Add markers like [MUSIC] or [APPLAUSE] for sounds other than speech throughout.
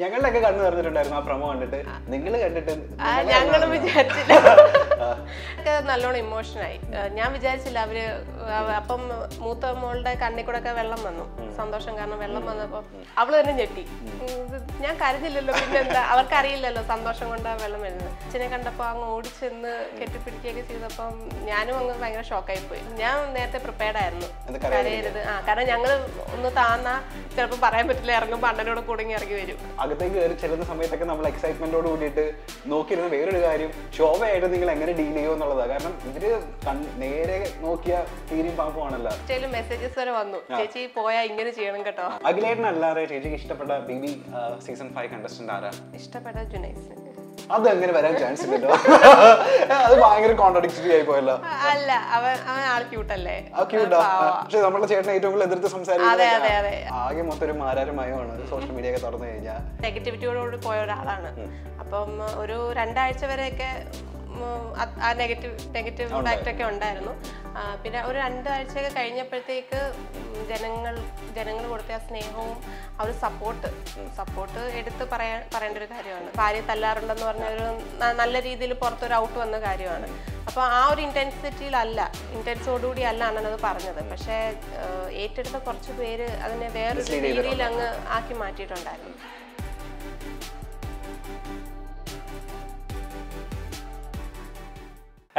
ഞങ്ങളുടെയൊക്കെ കണ്ണു പറഞ്ഞിട്ടുണ്ടായിരുന്നു ആ പ്രമോ കണ്ടിട്ട് നിങ്ങൾ കണ്ടിട്ട് ഞങ്ങളും വിചാരിച്ചില്ല നല്ലോണം ഇമോഷനായി ഞാൻ വിചാരിച്ചില്ല അവര് അപ്പം മൂത്ത മോളുടെ കണ്ണിൽ കൂടെ ഒക്കെ വെള്ളം വന്നു സന്തോഷം കാരണം വെള്ളം വന്നപ്പോ അവള് തന്നെ ഞെട്ടി ഞാൻ കരുതില്ലല്ലോ പിന്നെന്താ അവർക്കറിയില്ലല്ലോ സന്തോഷം കൊണ്ട് വെള്ളം വരുന്നത് അച്ഛനെ കണ്ടപ്പോ അങ്ങ് ഓടിച്ചെന്ന് കെട്ടിപ്പിടിക്കുകയൊക്കെ ചെയ്തപ്പം ഞാനും അങ്ങ് ഭയങ്കര ഷോക്കായി പോയി ഞാൻ നേരത്തെ പ്രിപ്പയർഡ് ആയിരുന്നു കരയരുത് ആ കാരണം ഞങ്ങള് ഒന്ന് താന്നാ ചിലപ്പോ പറയാൻ പറ്റില്ല ഇറങ്ങുമ്പോ അണ്ണനോട് കുടുങ്ങി ഇറങ്ങി വരും അകത്തേക്ക് കയറി ചെല്ലുന്ന സമയത്തൊക്കെ നമ്മൾ എക്സൈറ്റ്മെന്റോട് കൂടിയിട്ട് നോക്കിയിരുന്ന വേറൊരു കാര്യം ശോഭയായിട്ട് നിങ്ങൾ എങ്ങനെ ഡീൽ ചെയ്യുമോ എന്നുള്ളതാണ് കാരണം ഇവര് നേരെ നോക്കിയ തീരും പാപ്പമാണല്ലോ മെസ്സേജസ് വരെ വന്നു ചേച്ചി പോയാ ഇങ്ങനെ ചെയ്യണം കേട്ടോ അഖിലേട്ടനല്ലാതെ ചേച്ചിക്ക് ഇഷ്ടപ്പെട്ട B B season five contestant ആരാ ഇഷ്ടപ്പെട്ട ജുനൈസ് അതെങ്ങനെ വരാൻ ചാൻസ് ഇല്ലല്ലോ അത് ഭയങ്കര കോൺട്രഡിക്ടറി ആയി പോയല്ലോ അല്ല അവൻ അവൻ ആൾ ക്യൂട്ട് അല്ലേ ക്യൂട്ടാ പക്ഷെ നമ്മളെ ചേട്ടൻ ഏറ്റവും കൂടുതൽ എതിർത്ത് സംസാരിക്കുന്നത് അതെ അതെ ആകെ മൊത്തം ഒരു മാരാരമയമാണ് സോഷ്യൽ മീഡിയ ഒക്കെ തുറന്നു കഴിഞ്ഞാൽ നെഗറ്റിവിറ്റിയോട് പോയ ഒരാളാണ് അപ്പം ഒരു രണ്ടാഴ്ച വരെയൊക്കെ ആ നെഗറ്റീവ് നെഗറ്റീവ് ഇമ്പാക്റ്റ് ഒക്കെ ഉണ്ടായിരുന്നു പിന്നെ ഒരു രണ്ടാഴ്ചയൊക്കെ കഴിഞ്ഞപ്പോഴത്തേക്ക് ജനങ്ങൾ ജനങ്ങൾ കൊടുത്ത ആ സ്നേഹവും ആ ഒരു സപ്പോർട്ട് സപ്പോർട്ട് എടുത്ത് പറയാൻ പറയേണ്ട ഒരു കാര്യമാണ് ഭാര്യ തല്ലാറുണ്ടെന്ന് പറഞ്ഞ ഒരു നല്ല രീതിയിൽ പുറത്തൊരു ഔട്ട് വന്ന കാര്യമാണ് അപ്പോൾ ആ ഒരു ഇൻറ്റൻസിറ്റിയിലല്ല ഇൻറ്റൻസോടുകൂടി അല്ല അണ്ണനത് പറഞ്ഞത് പക്ഷേ ഏറ്റെടുത്ത കുറച്ച് പേര് അതിനെ വേറൊരു രീതിയിൽ അങ്ങ് ആക്കി മാറ്റിയിട്ടുണ്ടായിരുന്നു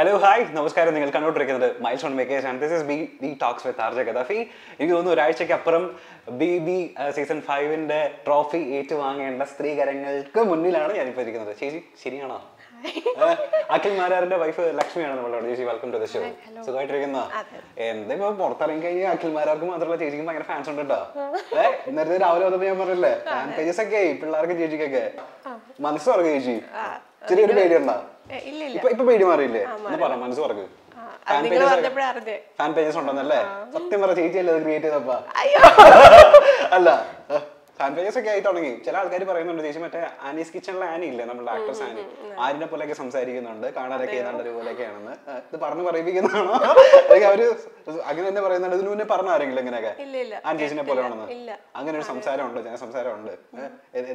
ഹലോ ഹായ് നമസ്കാരം നിങ്ങൾ കണ്ടോണ്ടിരിക്കുന്നത് mile zone makers and this is B B talks with RJ Gaddafi എനിക്ക് തോന്നുന്നു ഒരാഴ്ചയ്ക്ക് അപ്പുറം ബി ബി സീസൺ ഫൈവിന്റെ ട്രോഫി ഏറ്റുവാങ്ങേണ്ട സ്ത്രീകരങ്ങൾക്ക് മുന്നിലാണ് ഞാനിപ്പോൾ ഇരിക്കുന്നത് ചേച്ചി ശരിയാണോ [LAUGHS] അഖിൽ മാരാറിന്റെ വൈഫ് ലക്ഷ്മിയാണ് നമ്മളോട് ചേച്ചി വെൽക്കം ടു ദ ഷോ സുഖമായിട്ടിരിക്കുന്ന എന്താ പുറത്തിറങ്ങി കഴിഞ്ഞാൽ അഖിൽ മാരാർക്ക് മാത്രമല്ല ചേച്ചിക്ക് ഭയങ്കര ഫാൻസ് ഉണ്ട് കേട്ടോ നേരത്തെ രാവിലെ വന്നപ്പോ ഞാൻ പറഞ്ഞില്ലേ ഫാൻ പേജസ് ഒക്കെ പിള്ളേർക്ക് ചേച്ചിക്കൊക്കെ മനസ്സുറങ്ങി ചേച്ചി ചെറിയൊരു പേടിയുണ്ടോ മാറിയില്ലേ പറ മനസ്സ് ഫാൻ പേജസ് ഉണ്ടെന്നല്ലേ സത്യം പറ ചേച്ചിയല്ലേ അത് ക്രിയേറ്റ് ചെയ്തപ്പ [LAUGHS] അല്ല ഫാൻ പേജസ് ഒക്കെ ആയി തുടങ്ങി ചില ആൾക്കാർ പറയുന്നുണ്ട് ചേച്ചി മറ്റേ ആനീസ് കിച്ചണിലെ ആനി ഇല്ലേ നമ്മുടെ ആക്ട്രസ് ആനി ആരിനെ പോലെയൊക്കെ സംസാരിക്കുന്നുണ്ട് കാണാനൊക്കെ ഏതാണ്ട് ഒരുപോലെയൊക്കെയാണെന്ന് ഇത് പറഞ്ഞു പറയിപ്പിക്കുന്നതാണോ അല്ലെങ്കിൽ അവര് അങ്ങനെ തന്നെ പറയുന്നുണ്ട് ഇതിന് മുന്നേ പറഞ്ഞു ആരെങ്കിലും ഇങ്ങനെയൊക്കെ ആൻ ചേച്ചിനെ പോലെ ആണെന്ന് അങ്ങനെ ഒരു സംസാരം ഉണ്ട് ഞാൻ സംസാരം ഉണ്ട്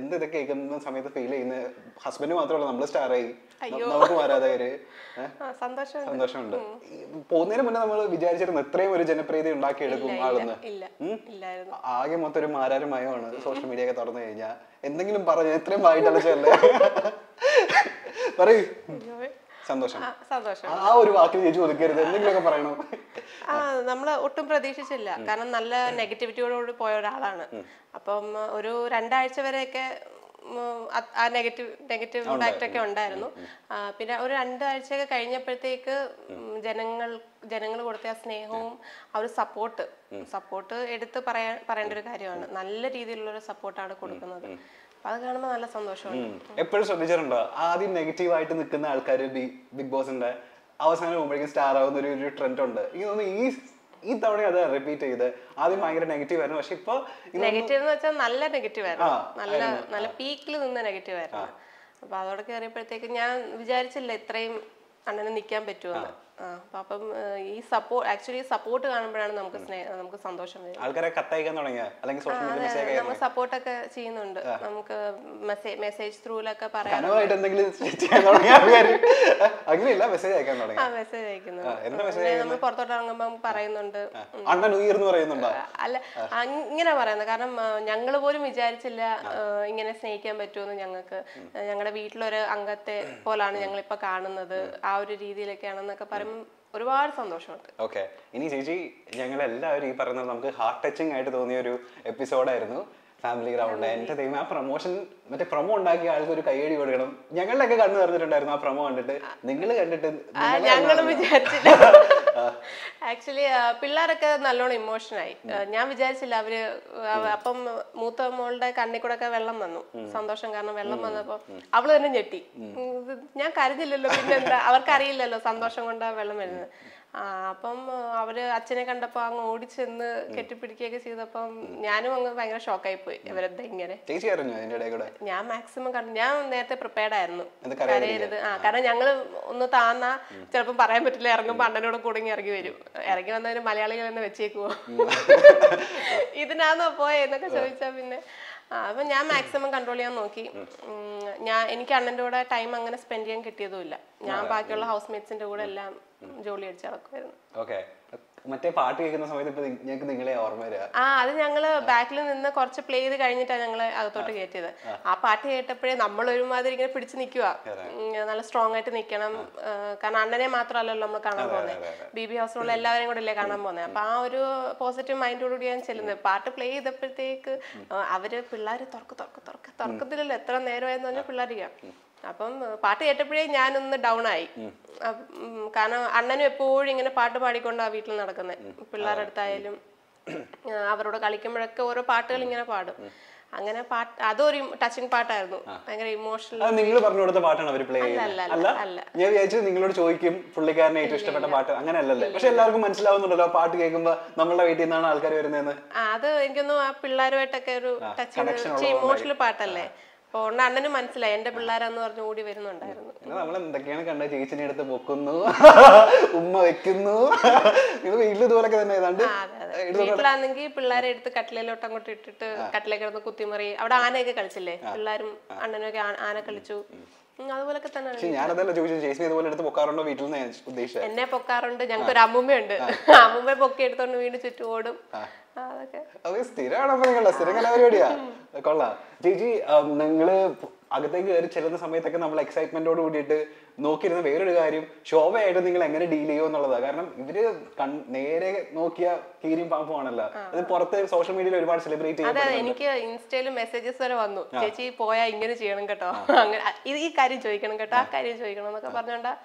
എന്ത് ഇതൊക്കെ കേൾക്കുന്ന സമയത്ത് ഫീൽ ചെയ്യുന്ന ഹസ്ബൻഡ് മാത്രമല്ല നമ്മൾ സ്റ്റാറായി നമുക്ക് ആരാധകര് സന്തോഷമുണ്ട് പോകുന്നതിന് മുന്നേ നമ്മൾ വിചാരിച്ചിരുന്നു ഇത്രയും ഒരു ജനപ്രീതി ഉണ്ടാക്കിയെടുക്കും ആളെന്ന് ആകെ മൊത്തം ഒരു മാരാരമയമാണ് സോഷ്യൽ സോഷ്യൽ മീഡിയ ഒക്കെ തുറന്നു കഴിഞ്ഞാൽ എന്തെങ്കിലും പറഞ്ഞു എത്രയും വായിട്ടല്ല പറയൂ സന്തോഷം സന്തോഷം ആ ഒരു വാക്കിൽ എന്തെങ്കിലുമൊക്കെ പറയണം ആ നമ്മൾ ഒട്ടും പ്രതീക്ഷിച്ചില്ല കാരണം നല്ല നെഗറ്റിവിറ്റിയോടുകൂടി പോയ ഒരാളാണ് അപ്പം ഒരു രണ്ടാഴ്ച വരെയൊക്കെ ആ നെഗറ്റീവ് നെഗറ്റീവ് ഇമ്പാക്റ്റ് ഒക്കെ ഉണ്ടായിരുന്നു പിന്നെ ഒരു രണ്ടാഴ്ചയൊക്കെ കഴിഞ്ഞപ്പോഴത്തേക്ക് ജനങ്ങൾ ജനങ്ങൾ കൊടുത്ത ആ സ്നേഹവും ആ ഒരു സപ്പോർട്ട് സപ്പോർട്ട് എടുത്ത് പറയാൻ പറയേണ്ട ഒരു കാര്യമാണ് നല്ല രീതിയിലുള്ള ഒരു സപ്പോർട്ടാണ് കൊടുക്കുന്നത് അത് കാണുമ്പോൾ നല്ല സന്തോഷമാണ് എപ്പോഴും ശ്രദ്ധിച്ചിട്ടുണ്ടോ ആദ്യം നെഗറ്റീവ് ആയിട്ട് നിൽക്കുന്ന ആൾക്കാർ ബിഗ് ബോസിന്റെ അവസാനം പോകുമ്പോഴേക്കും സ്റ്റാർ ആവുന്ന ഒരു ട്രെൻഡ് ഉണ്ട് ഈ ഈ തവണ അത് റിപ്പീറ്റ് ചെയ്ത് ആദ്യം ഭയങ്കര നെഗറ്റീവ് ആയിരുന്നു പക്ഷെ ഇപ്പൊ നെഗറ്റീവ് എന്ന് വെച്ചാൽ നല്ല നെഗറ്റീവ് ആയിരുന്നു നല്ല നല്ല പീക്കിൽ നിന്ന് നെഗറ്റീവ് ആയിരുന്നു അപ്പൊ അതോടെ കയറിയപ്പോഴത്തേക്ക് ഞാൻ വിചാരിച്ചില്ല ഇത്രയും അങ്ങനെ നിൽക്കാൻ പറ്റുമെന്ന് അപ്പം ഈ സപ്പോർട്ട് ആക്ച്വലി സപ്പോർട്ട് കാണുമ്പോഴാണ് നമുക്ക് നമുക്ക് സന്തോഷം വരുന്നത് ആൾക്കാരെ കത്തയക്കാൻ തുടങ്ങിയ അല്ലെങ്കിൽ സോഷ്യൽ മീഡിയ മെസ്സേജ് നമ്മൾ സപ്പോർട്ടൊക്കെ ചെയ്യുന്നുണ്ട് നമുക്ക് മെസ്സേജ് മെസ്സേജ് ത്രൂലൊക്കെ പറയാം അങ്ങനെയല്ല മെസ്സേജ് അയക്കാൻ തുടങ്ങി ആ മെസ്സേജ് അയക്കുന്നു നമ്മൾ പുറത്തോട്ട് ഇറങ്ങുമ്പോൾ പറയുന്നുണ്ട് അല്ല അങ്ങനെ പറയുന്നത് കാരണം ഞങ്ങൾ പോലും വിചാരിച്ചില്ല ഇങ്ങനെ സ്നേഹിക്കാൻ പറ്റുമെന്ന് ഞങ്ങൾക്ക് ഞങ്ങളുടെ വീട്ടിലൊരു അംഗത്തെ പോലാണ് ഞങ്ങളിപ്പോ കാണുന്നത് ആ ഒരു രീതിയിലൊക്കെയാണെന്നൊക്കെ പറയും അതിലും ഒരുപാട് സന്തോഷമുണ്ട് ഓക്കെ ഇനി ചേച്ചി ഞങ്ങൾ എല്ലാവരും ഈ പറയുന്നത് നമുക്ക് ഹാർട്ട് ടച്ചിങ് ആയിട്ട് തോന്നിയ ഒരു എപ്പിസോഡായിരുന്നു ഫാമിലി ഗ്രൗണ്ട് എൻ്റെ ദൈവം ആ പ്രൊമോഷൻ മറ്റേ പ്രൊമോ ഉണ്ടാക്കിയ ആൾക്ക് ഒരു കൈയടി കൊടുക്കണം ഞങ്ങളുടെയൊക്കെ കണ്ണു പറഞ്ഞിട്ടുണ്ടായിരുന്നു ആ പ്രൊമോ കണ്ടിട്ട് നിങ്ങൾ കണ്ടിട്ട് ഞങ്ങൾ വിചാരിച്ചില്ല [LAUGHS] ആക്ച്വലി പിള്ളേരൊക്കെ നല്ലോണം ഇമോഷനായി ഞാൻ വിചാരിച്ചില്ല അവര് അപ്പം മൂത്ത മോളുടെ കണ്ണിൽ കൂടെ ഒക്കെ വെള്ളം വന്നു സന്തോഷം കാരണം വെള്ളം വന്നപ്പോ അവള് തന്നെ ഞെട്ടി ഞാൻ കരഞ്ഞില്ലല്ലോ പിന്നെന്താ അവർക്കറിയില്ലല്ലോ സന്തോഷം കൊണ്ടാ വെള്ളം വരുന്നത് അപ്പം അവര് അച്ഛനെ കണ്ടപ്പോ അങ്ങ് ഓടിച്ചെന്ന് കെട്ടിപ്പിടിക്കുകയൊക്കെ ചെയ്തപ്പം ഞാനും അങ്ങ് ഭയങ്കര ഷോക്കായി പോയി ഇവരെന്താ ഇങ്ങനെ ഞാൻ മാക്സിമം കണ്ടു ഞാൻ നേരത്തെ പ്രിപ്പയർഡ് ആയിരുന്നു കരയരുത് ആ കാരണം ഞങ്ങള് ഒന്ന് താന്ന ചിലപ്പം പറയാൻ പറ്റില്ല ഇറങ്ങുമ്പോ അണ്ണനോട് കൂടെങ്ങി ഇറങ്ങി വരും ഇറങ്ങി വന്നവര് മലയാളികൾ തന്നെ വെച്ചേക്കുവോ [LAUGHS] ഇതിനാന്നോ പോയെന്നൊക്കെ ചോദിച്ചാ പിന്നെ അപ്പൊ ഞാൻ മാക്സിമം കൺട്രോൾ ചെയ്യാൻ നോക്കി ഞാൻ എനിക്ക് അണ്ണന്റെ കൂടെ ടൈം അങ്ങനെ സ്പെൻഡ് ചെയ്യാൻ കിട്ടിയതുമില്ല ഞാൻ ബാക്കിയുള്ള ഹൗസ് മേറ്റ്സിന്റെ കൂടെ എല്ലാം ജോലി അടിച്ചിറക്കുമായിരുന്നു ഓക്കെ മറ്റേ പാട്ട് കേൾക്കുന്ന സമയത്ത് ഞങ്ങൾക്ക് നിങ്ങളെ ഓർമ്മ വരിക ആ അത് ഞങ്ങള് ബാക്കിൽ നിന്ന് കുറച്ച് പ്ലേ ചെയ്ത് കഴിഞ്ഞിട്ടാണ് ഞങ്ങള് അകത്തോട്ട് കയറ്റിയത് ആ പാട്ട് കേട്ടപ്പോഴേ നമ്മൾ ഒരുമാതിരി ഇങ്ങനെ പിടിച്ചു നിൽക്കുക നല്ല സ്ട്രോങ് ആയിട്ട് നിൽക്കണം കാരണം അണ്ണനെ മാത്രമല്ലല്ലോ നമ്മൾ കാണാൻ പോകുന്നത് ബി ബി ഹൗസിലുള്ള എല്ലാവരെയും കൂടെ അല്ലേ കാണാൻ പോകുന്നത് അപ്പൊ ആ ഒരു പോസിറ്റീവ് കൂടി ഞാൻ ചെല്ലുന്നത് പാട്ട് പ്ലേ ചെയ്തപ്പോഴത്തേക്ക് അവര് പിള്ളേർ തുറക്ക് തുറക്ക് തുറക്ക് തുറക്കത്തില്ലല്ലോ എത്ര നേരമായെന്ന് പറഞ്ഞാൽ പിള്ളേർ അപ്പം പാട്ട് കേട്ടപ്പോഴേ ഞാനൊന്ന് ഡൗൺ ആയി കാരണം അണ്ണനും എപ്പോഴും ഇങ്ങനെ പാട്ട് പാടിക്കൊണ്ടാ വീട്ടിൽ നടക്കുന്നത് പിള്ളേരുടെ അടുത്തായാലും അവരോട് കളിക്കുമ്പോഴൊക്കെ ഓരോ പാട്ടുകൾ ഇങ്ങനെ പാടും അങ്ങനെ പാട്ട് അതൊരു ടച്ചിങ് പാട്ടായിരുന്നു ഭയങ്കര ഇമോഷണൽ നിങ്ങൾ പറഞ്ഞു കൊടുത്ത പാട്ടാണ് അവർ പ്ലേ അല്ല ഞാൻ വിചാരിച്ചു നിങ്ങളോട് ചോദിക്കും പുള്ളിക്കാരനെ ഏറ്റവും ഇഷ്ടപ്പെട്ട പാട്ട് അങ്ങനെ അല്ലല്ലേ പക്ഷെ എല്ലാവർക്കും മനസ്സിലാവുന്നുണ്ടല്ലോ പാട്ട് കേൾക്കുമ്പോൾ നമ്മളുടെ വീട്ടിൽ നിന്നാണ് ആൾക്കാർ വരുന്നത് അത് എനിക്കൊന്നും ആ പിള്ളേരുമായിട്ടൊക്കെ ഒരു ടച്ച് ഇമോഷണൽ പാട്ടല്ലേ അതുകൊണ്ട് അണ്ണന് മനസ്സിലായി എന്റെ പിള്ളേരാന്ന് പറഞ്ഞു ഓടി വരുന്നുണ്ടായിരുന്നു നമ്മൾ എന്തൊക്കെയാണ് കണ്ട ചേച്ചിനെ അടുത്ത് പൊക്കുന്നു ഉമ്മ വെക്കുന്നു വീട്ടിൽ ഇതുപോലൊക്കെ തന്നെ ഏതാണ്ട് വീട്ടിലാണെങ്കിൽ പിള്ളേരെ എടുത്ത് കട്ടിലയിലോട്ട് അങ്ങോട്ട് ഇട്ടിട്ട് കട്ടിലേ കിടന്ന് കുത്തിമറി അവിടെ ആനയൊക്കെ കളിച്ചില്ലേ പിള്ളേരും അണ്ണനൊക്കെ ആന കളിച്ചു അതുപോലൊക്കെ തന്നെ പക്ഷെ ഞാനതല്ല ചോദിച്ചു ചേച്ചി ഇതുപോലെ എടുത്ത് പൊക്കാറുണ്ടോ വീട്ടിൽ നിന്ന് ഉദ്ദേശിച്ചത് എന്നെ പൊക്കാറുണ്ട് ഞങ്ങൾക്ക് ഒരു അമ്മുമ്മയുണ്ട് അമ്മുമ്മ പൊക്കി എടുത്തോണ്ട് വീട് ചുറ്റുപോടും അതൊക്കെ സ്ഥിരമാണോ നിങ്ങൾ നിങ്ങളുടെ സ്ഥിരം കലാപരിപാടിയാ കൊള്ളാം ചേച്ചി നിങ്ങള് അകത്തേക്ക് കയറി ചെല്ലുന്ന സമയത്തൊക്കെ നമ്മൾ എക്സൈറ്റ്മെന്റോട് കൂടിയിട്ട് നോക്കിയിരുന്ന വേറൊരു കാര്യം ശോഭയായിട്ട് നിങ്ങൾ എങ്ങനെ ഡീൽ ചെയ്യുമോ എന്നുള്ളതാണ് കാരണം ഇവര് നേരെ നോക്കിയ കീരിയും പാമ്പുമാണല്ലോ അത് പുറത്ത് സോഷ്യൽ മീഡിയയിൽ ഒരുപാട് സെലിബ്രേറ്റ് ചെയ്യുന്നത് എനിക്ക് ഇൻസ്റ്റയിൽ മെസ്സേജസ് വരെ വന്നു ചേച്ചി പോയാ ഇങ്ങനെ ചെയ്യണം കേട്ടോ അങ്ങനെ ഈ കാര്യം ചോദിക്കണം കേട്ടോ ആ കാര്യം ചോദിക്കണം എന്നൊക്കെ പറഞ്ഞോണ്ടാ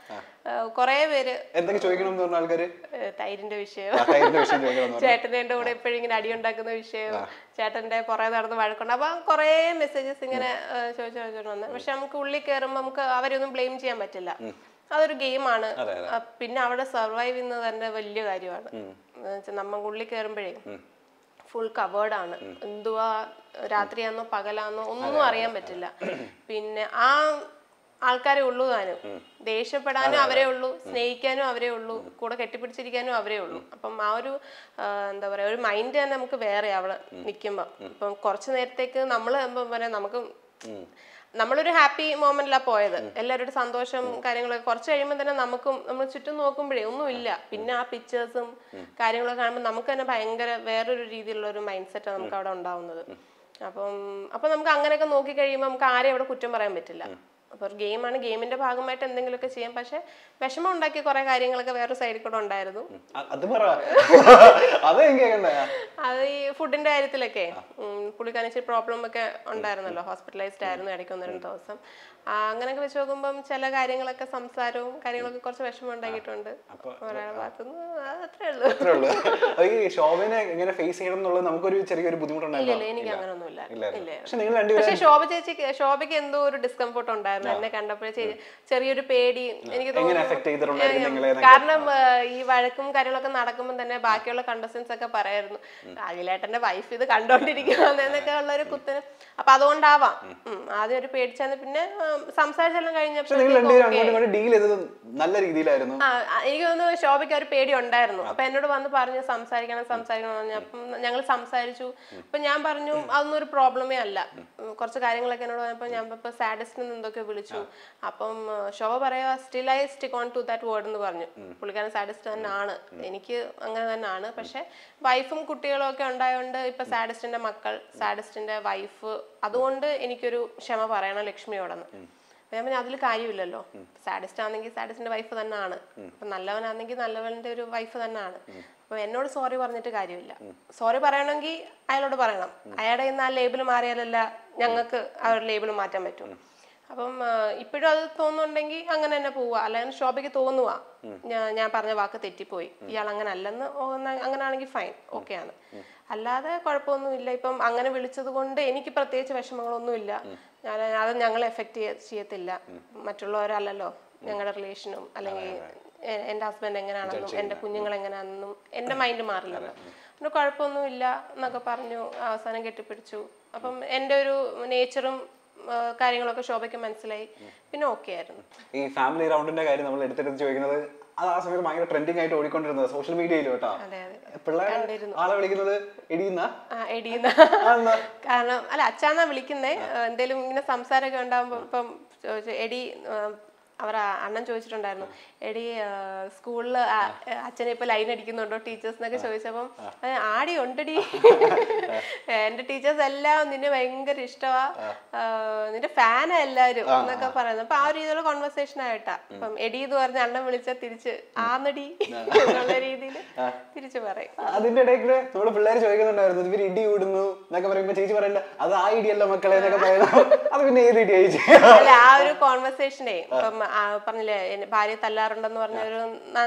കൊറേ പേര് എന്തൊക്കെ ചോദിക്കണം എന്ന് ആൾക്കാര് തൈരിന്റെ വിഷയം ചേട്ടന് എന്റെ കൂടെ എപ്പോഴും ഇങ്ങനെ അടിയുണ്ടാക്കുന്ന വിഷയം ചേട്ടന്റെ പുറകെ നടന്ന് വഴക്കുണ്ട് അപ്പൊ കൊറേ മെസ്സേജസ് ഇങ്ങനെ ചോദിച്ചു ചോദിച്ചോണ്ട് വന്ന് പക്ഷെ നമുക്ക് ഉള്ളിൽ കയറുമ്പോൾ നമുക്ക് അവരൊന്നും ബ്ലെയിം ചെയ്യാൻ പറ്റില്ല അതൊരു ഗെയിമാണ് പിന്നെ അവിടെ സർവൈവ് ചെയ്യുന്നത് തന്നെ വലിയ കാര്യമാണ് നമ്മൾ ഉള്ളിൽ കയറുമ്പോഴേ ഫുൾ കവേർഡ് ആണ് എന്തുവാ രാത്രിയാന്നോ പകലാന്നോ ഒന്നും അറിയാൻ പറ്റില്ല പിന്നെ ആ ആൾക്കാരെ ഉള്ളൂ താനും ദേഷ്യപ്പെടാനും അവരെ ഉള്ളൂ സ്നേഹിക്കാനും അവരെ ഉള്ളൂ കൂടെ കെട്ടിപ്പിടിച്ചിരിക്കാനും അവരെ ഉള്ളൂ അപ്പം ആ ഒരു എന്താ പറയാ ഒരു മൈൻഡ് തന്നെ നമുക്ക് വേറെ അവള് നിൽക്കുമ്പോൾ അപ്പം കുറച്ച് നേരത്തേക്ക് നമ്മൾ പറയാ നമുക്ക് നമ്മളൊരു ഹാപ്പി മൊമെന്റിലാണ് പോയത് എല്ലാവരുടെ സന്തോഷം കാര്യങ്ങളൊക്കെ കുറച്ച് കഴിയുമ്പോൾ തന്നെ നമുക്കും നമ്മൾ ചുറ്റും നോക്കുമ്പോഴേ ഒന്നുമില്ല പിന്നെ ആ പിക്ചേഴ്സും കാര്യങ്ങളൊക്കെ കാണുമ്പോൾ നമുക്ക് തന്നെ ഭയങ്കര വേറൊരു രീതിയിലുള്ള ഒരു മൈൻഡ് സെറ്റാണ് നമുക്ക് അവിടെ ഉണ്ടാവുന്നത് അപ്പം അപ്പം നമുക്ക് അങ്ങനെയൊക്കെ നോക്കി കഴിയുമ്പോൾ നമുക്ക് ആരെയും അവിടെ കുറ്റം പറയാൻ പറ്റില്ല അപ്പോൾ ഒരു ഗെയിമാണ് ഗെയിമിന്റെ ഭാഗമായിട്ട് എന്തെങ്കിലുമൊക്കെ ചെയ്യാം പക്ഷെ വിഷമം ഉണ്ടാക്കിയ കുറെ കാര്യങ്ങളൊക്കെ വേറെ സൈഡിൽ കൂടെ ഉണ്ടായിരുന്നു അത് പറ അത് ഈ ഫുഡിന്റെ കാര്യത്തിലൊക്കെ പുള്ളിക്കാരൻ ഇച്ചിരി പ്രോബ്ലം ഒക്കെ ഉണ്ടായിരുന്നല്ലോ ഹോസ്പിറ്റലൈസ്ഡ് ആയിരുന്നു ഇടയ്ക്ക് ഒന്ന് രണ്ട് ദിവസം അങ്ങനെയൊക്കെ വെച്ച് നോക്കുമ്പം ചില കാര്യങ്ങളൊക്കെ സംസാരവും കാര്യങ്ങളൊക്കെ കുറച്ച് വിഷമം ഉണ്ടാക്കിയിട്ടുണ്ട് ഒരാളെ ഭാഗത്തുനിന്ന് അത്രേ ഉള്ളൂ ശോഭനെ ഫേസ് ചെയ്യണം എന്നുള്ളത് നമുക്കൊരു ചെറിയൊരു എനിക്ക് പക്ഷെ ശോഭ ചേച്ചി ശോഭയ്ക്ക് എന്തോ ഒരു ഡിസ്കംഫർട്ട് ഉണ്ടായിരുന്നു എന്നെ കണ്ടപ്പോഴേ ചെറിയൊരു പേടി എനിക്ക് കാരണം ഈ വഴക്കും കാര്യങ്ങളൊക്കെ നടക്കുമ്പോൾ തന്നെ ബാക്കിയുള്ള കണ്ടസ്റ്റൻസ് ഒക്കെ പറയായിരുന്നു അഖിലേട്ടന്റെ വൈഫ് ഇത് കണ്ടോണ്ടിരിക്കുന്നൊക്കെ എന്നൊക്കെ ഉള്ള ഒരു കുത്തന് അപ്പൊ അതുകൊണ്ടാവാം ആദ്യം ഒരു പേടിച്ചാന്ന് പിന്നെ സംസാരിച്ചെല്ലാം കഴിഞ്ഞപ്പോൾ ഡീൽ നല്ല രീതിയിലായിരുന്നു എനിക്ക് തോന്നുന്നു ശോഭയ്ക്ക് ഒരു പേടി ഉണ്ടായിരുന്നു അപ്പൊ എന്നോട് വന്ന് പറഞ്ഞു സംസാരിക്കണം സംസാരിക്കണം ഞങ്ങൾ സംസാരിച്ചു അപ്പൊ ഞാൻ പറഞ്ഞു അതൊന്നും ഒരു പ്രോബ്ലമേ അല്ല കുറച്ച് കാര്യങ്ങളൊക്കെ എന്നോട് പറഞ്ഞപ്പോ ഞാൻ ഇപ്പൊ നിന്ന് എന്തൊക്കെ വിളിച്ചു അപ്പം ശോഭ പറയാ still I stick on to that word എന്ന് പറഞ്ഞു പുള്ളിക്കാരൻ തന്നെ ആണ് എനിക്ക് അങ്ങനെ തന്നെയാണ് പക്ഷെ വൈഫും കുട്ടികളും ഒക്കെ ഉണ്ടായതുകൊണ്ട് ഇപ്പൊ സാഡിസ്റ്റിന്റെ മക്കൾ സാഡിസ്റ്റിന്റെ വൈഫ് അതുകൊണ്ട് എനിക്കൊരു ക്ഷമ പറയണം ലക്ഷ്മിയോടെന്ന് ഞാൻ അതിൽ കാര്യമില്ലല്ലോ സാഡിസ്റ്റ് ആണെങ്കിൽ സാഡിസ്റ്റിന്റെ വൈഫ് തന്നെയാണ് അപ്പൊ നല്ലവനാണെങ്കിൽ നല്ലവന്റെ ഒരു വൈഫ് തന്നെയാണ് അപ്പൊ എന്നോട് സോറി പറഞ്ഞിട്ട് കാര്യമില്ല സോറി പറയണമെങ്കിൽ അയാളോട് പറയണം അയാളുടെ ഇന്ന് ആ ലേബിൾ മാറിയാലല്ല ഞങ്ങൾക്ക് ആ ഒരു ലേബിൾ മാറ്റാൻ പറ്റും അപ്പം ഇപ്പോഴും അത് തോന്നുന്നുണ്ടെങ്കിൽ അങ്ങനെ തന്നെ പോവുക അല്ലെങ്കിൽ ഷോപ്പിക്ക് തോന്നുക ഞാൻ പറഞ്ഞ വാക്ക് തെറ്റിപ്പോയി ഇയാൾ അങ്ങനെ അല്ലെന്ന് അങ്ങനെ ആണെങ്കിൽ ഫൈൻ ഓക്കെ ആണ് അല്ലാതെ കുഴപ്പമൊന്നുമില്ല ഇപ്പം അങ്ങനെ വിളിച്ചത് കൊണ്ട് എനിക്ക് പ്രത്യേകിച്ച് വിഷമങ്ങളൊന്നുമില്ല ഞാൻ അത് ഞങ്ങൾ എഫക്റ്റ് ചെയ്യത്തില്ല മറ്റുള്ളവരല്ലല്ലോ ഞങ്ങളുടെ റിലേഷനും അല്ലെങ്കിൽ എൻ്റെ ഹസ്ബൻഡ് എങ്ങനെയാണെന്നും എൻ്റെ കുഞ്ഞുങ്ങൾ എങ്ങനെയാണെന്നും എൻ്റെ മൈൻഡ് മാറില്ലല്ലോ പിന്നെ കുഴപ്പമൊന്നും ഇല്ല എന്നൊക്കെ പറഞ്ഞു അവസാനം കെട്ടിപ്പിടിച്ചു അപ്പം എൻ്റെ ഒരു നേച്ചറും കാര്യങ്ങളൊക്കെ ശോഭയ്ക്ക് മനസ്സിലായി പിന്നെ ഓക്കെ ആയിരുന്നു ഈ ഫാമിലി റൗണ്ടിന്റെ കാര്യം നമ്മൾ എടുത്തെടുത്ത് ചോദിക്കുന്നത് അത് ആ സമയത്ത് ഭയങ്കര ട്രെൻഡിങ് ആയിട്ട് ഓടിക്കൊണ്ടിരുന്നത് സോഷ്യൽ മീഡിയയിൽ കേട്ടോ ആളെ വിളിക്കുന്നത് എടിയുന്ന കാരണം അല്ല അച്ഛനാ വിളിക്കുന്നേ എന്തേലും ഇങ്ങനെ സംസാരമൊക്കെ ഉണ്ടാകുമ്പോ ഇപ്പം എടി അവർ അണ്ണൻ ചോദിച്ചിട്ടുണ്ടായിരുന്നു എടി സ്കൂളിൽ അച്ഛനെ ഇപ്പൊ ലൈൻ അടിക്കുന്നുണ്ടോ ടീച്ചേഴ്സ് എന്നൊക്കെ ചോദിച്ചപ്പം ആടി ഉണ്ടടി എന്റെ ടീച്ചേഴ്സ് എല്ലാം നിന്നെ ഭയങ്കര ഇഷ്ടമാ നിന്റെ ഫാനാ എല്ലാരും എന്നൊക്കെ പറയുന്നത് അപ്പൊ ആ ഒരു രീതിയിലുള്ള കോൺവെർസേഷൻ ആയിട്ടാ അപ്പം എടി എന്ന് പറഞ്ഞ അണ്ണൻ വിളിച്ച തിരിച്ച് ആന്നടി എന്നുള്ള രീതിയിൽ തിരിച്ചു പറയും അതിന്റെ ഇടയ്ക്ക് നമ്മുടെ പിള്ളേർ ചോദിക്കുന്നുണ്ടായിരുന്നു ഇവർ ഇടി ഇടുന്നു എന്നൊക്കെ പറയുമ്പോ ചേച്ചി പറയണ്ട അത് ആ ഇടിയല്ല മക്കളെ എന്നൊക്കെ പറയുന്നു അത് പിന്നെ ഏത് ഇടി ആ ഒരു കോൺവെർസേഷനെ ഇപ്പം പറഞ്ഞില്ലേ ഭാര്യ തല്ലാറുണ്ടെന്ന് പറഞ്ഞ ഒരു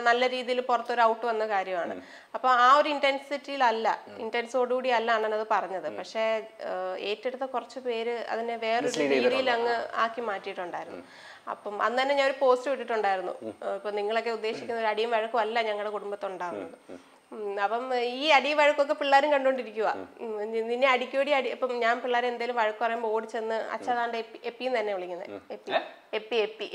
നല്ല രീതിയിൽ പുറത്തൊരു ഔട്ട് വന്ന കാര്യമാണ് അപ്പൊ ആ ഒരു ഇന്റൻസിറ്റിയിലല്ല ഇന്റൻസോടുകൂടി അല്ല അണ്ണനത് പറഞ്ഞത് പക്ഷേ ഏറ്റെടുത്ത കുറച്ച് പേര് അതിനെ വേറൊരു രീതിയിൽ അങ്ങ് ആക്കി മാറ്റിയിട്ടുണ്ടായിരുന്നു അപ്പം അന്ന് തന്നെ ഞാൻ ഒരു പോസ്റ്റ് വിട്ടിട്ടുണ്ടായിരുന്നു ഇപ്പൊ നിങ്ങളൊക്കെ ഉദ്ദേശിക്കുന്ന ഒരു അടിയും വഴക്കും അല്ല ഞങ്ങളുടെ കുടുംബത്തുണ്ടാവുന്നത് അപ്പം ഈ അടി വഴക്കൊക്കെ പിള്ളേരും കണ്ടോണ്ടിരിക്കുക നിന്നെ അടിക്കോടി അടി ഇപ്പം ഞാൻ പിള്ളേരെ എന്തെങ്കിലും വഴക്ക് പറയുമ്പോൾ ഓടിച്ചെന്ന് എപ്പി എന്ന് തന്നെ വിളിക്കുന്നത് എപ്പി എപ്പി എപ്പി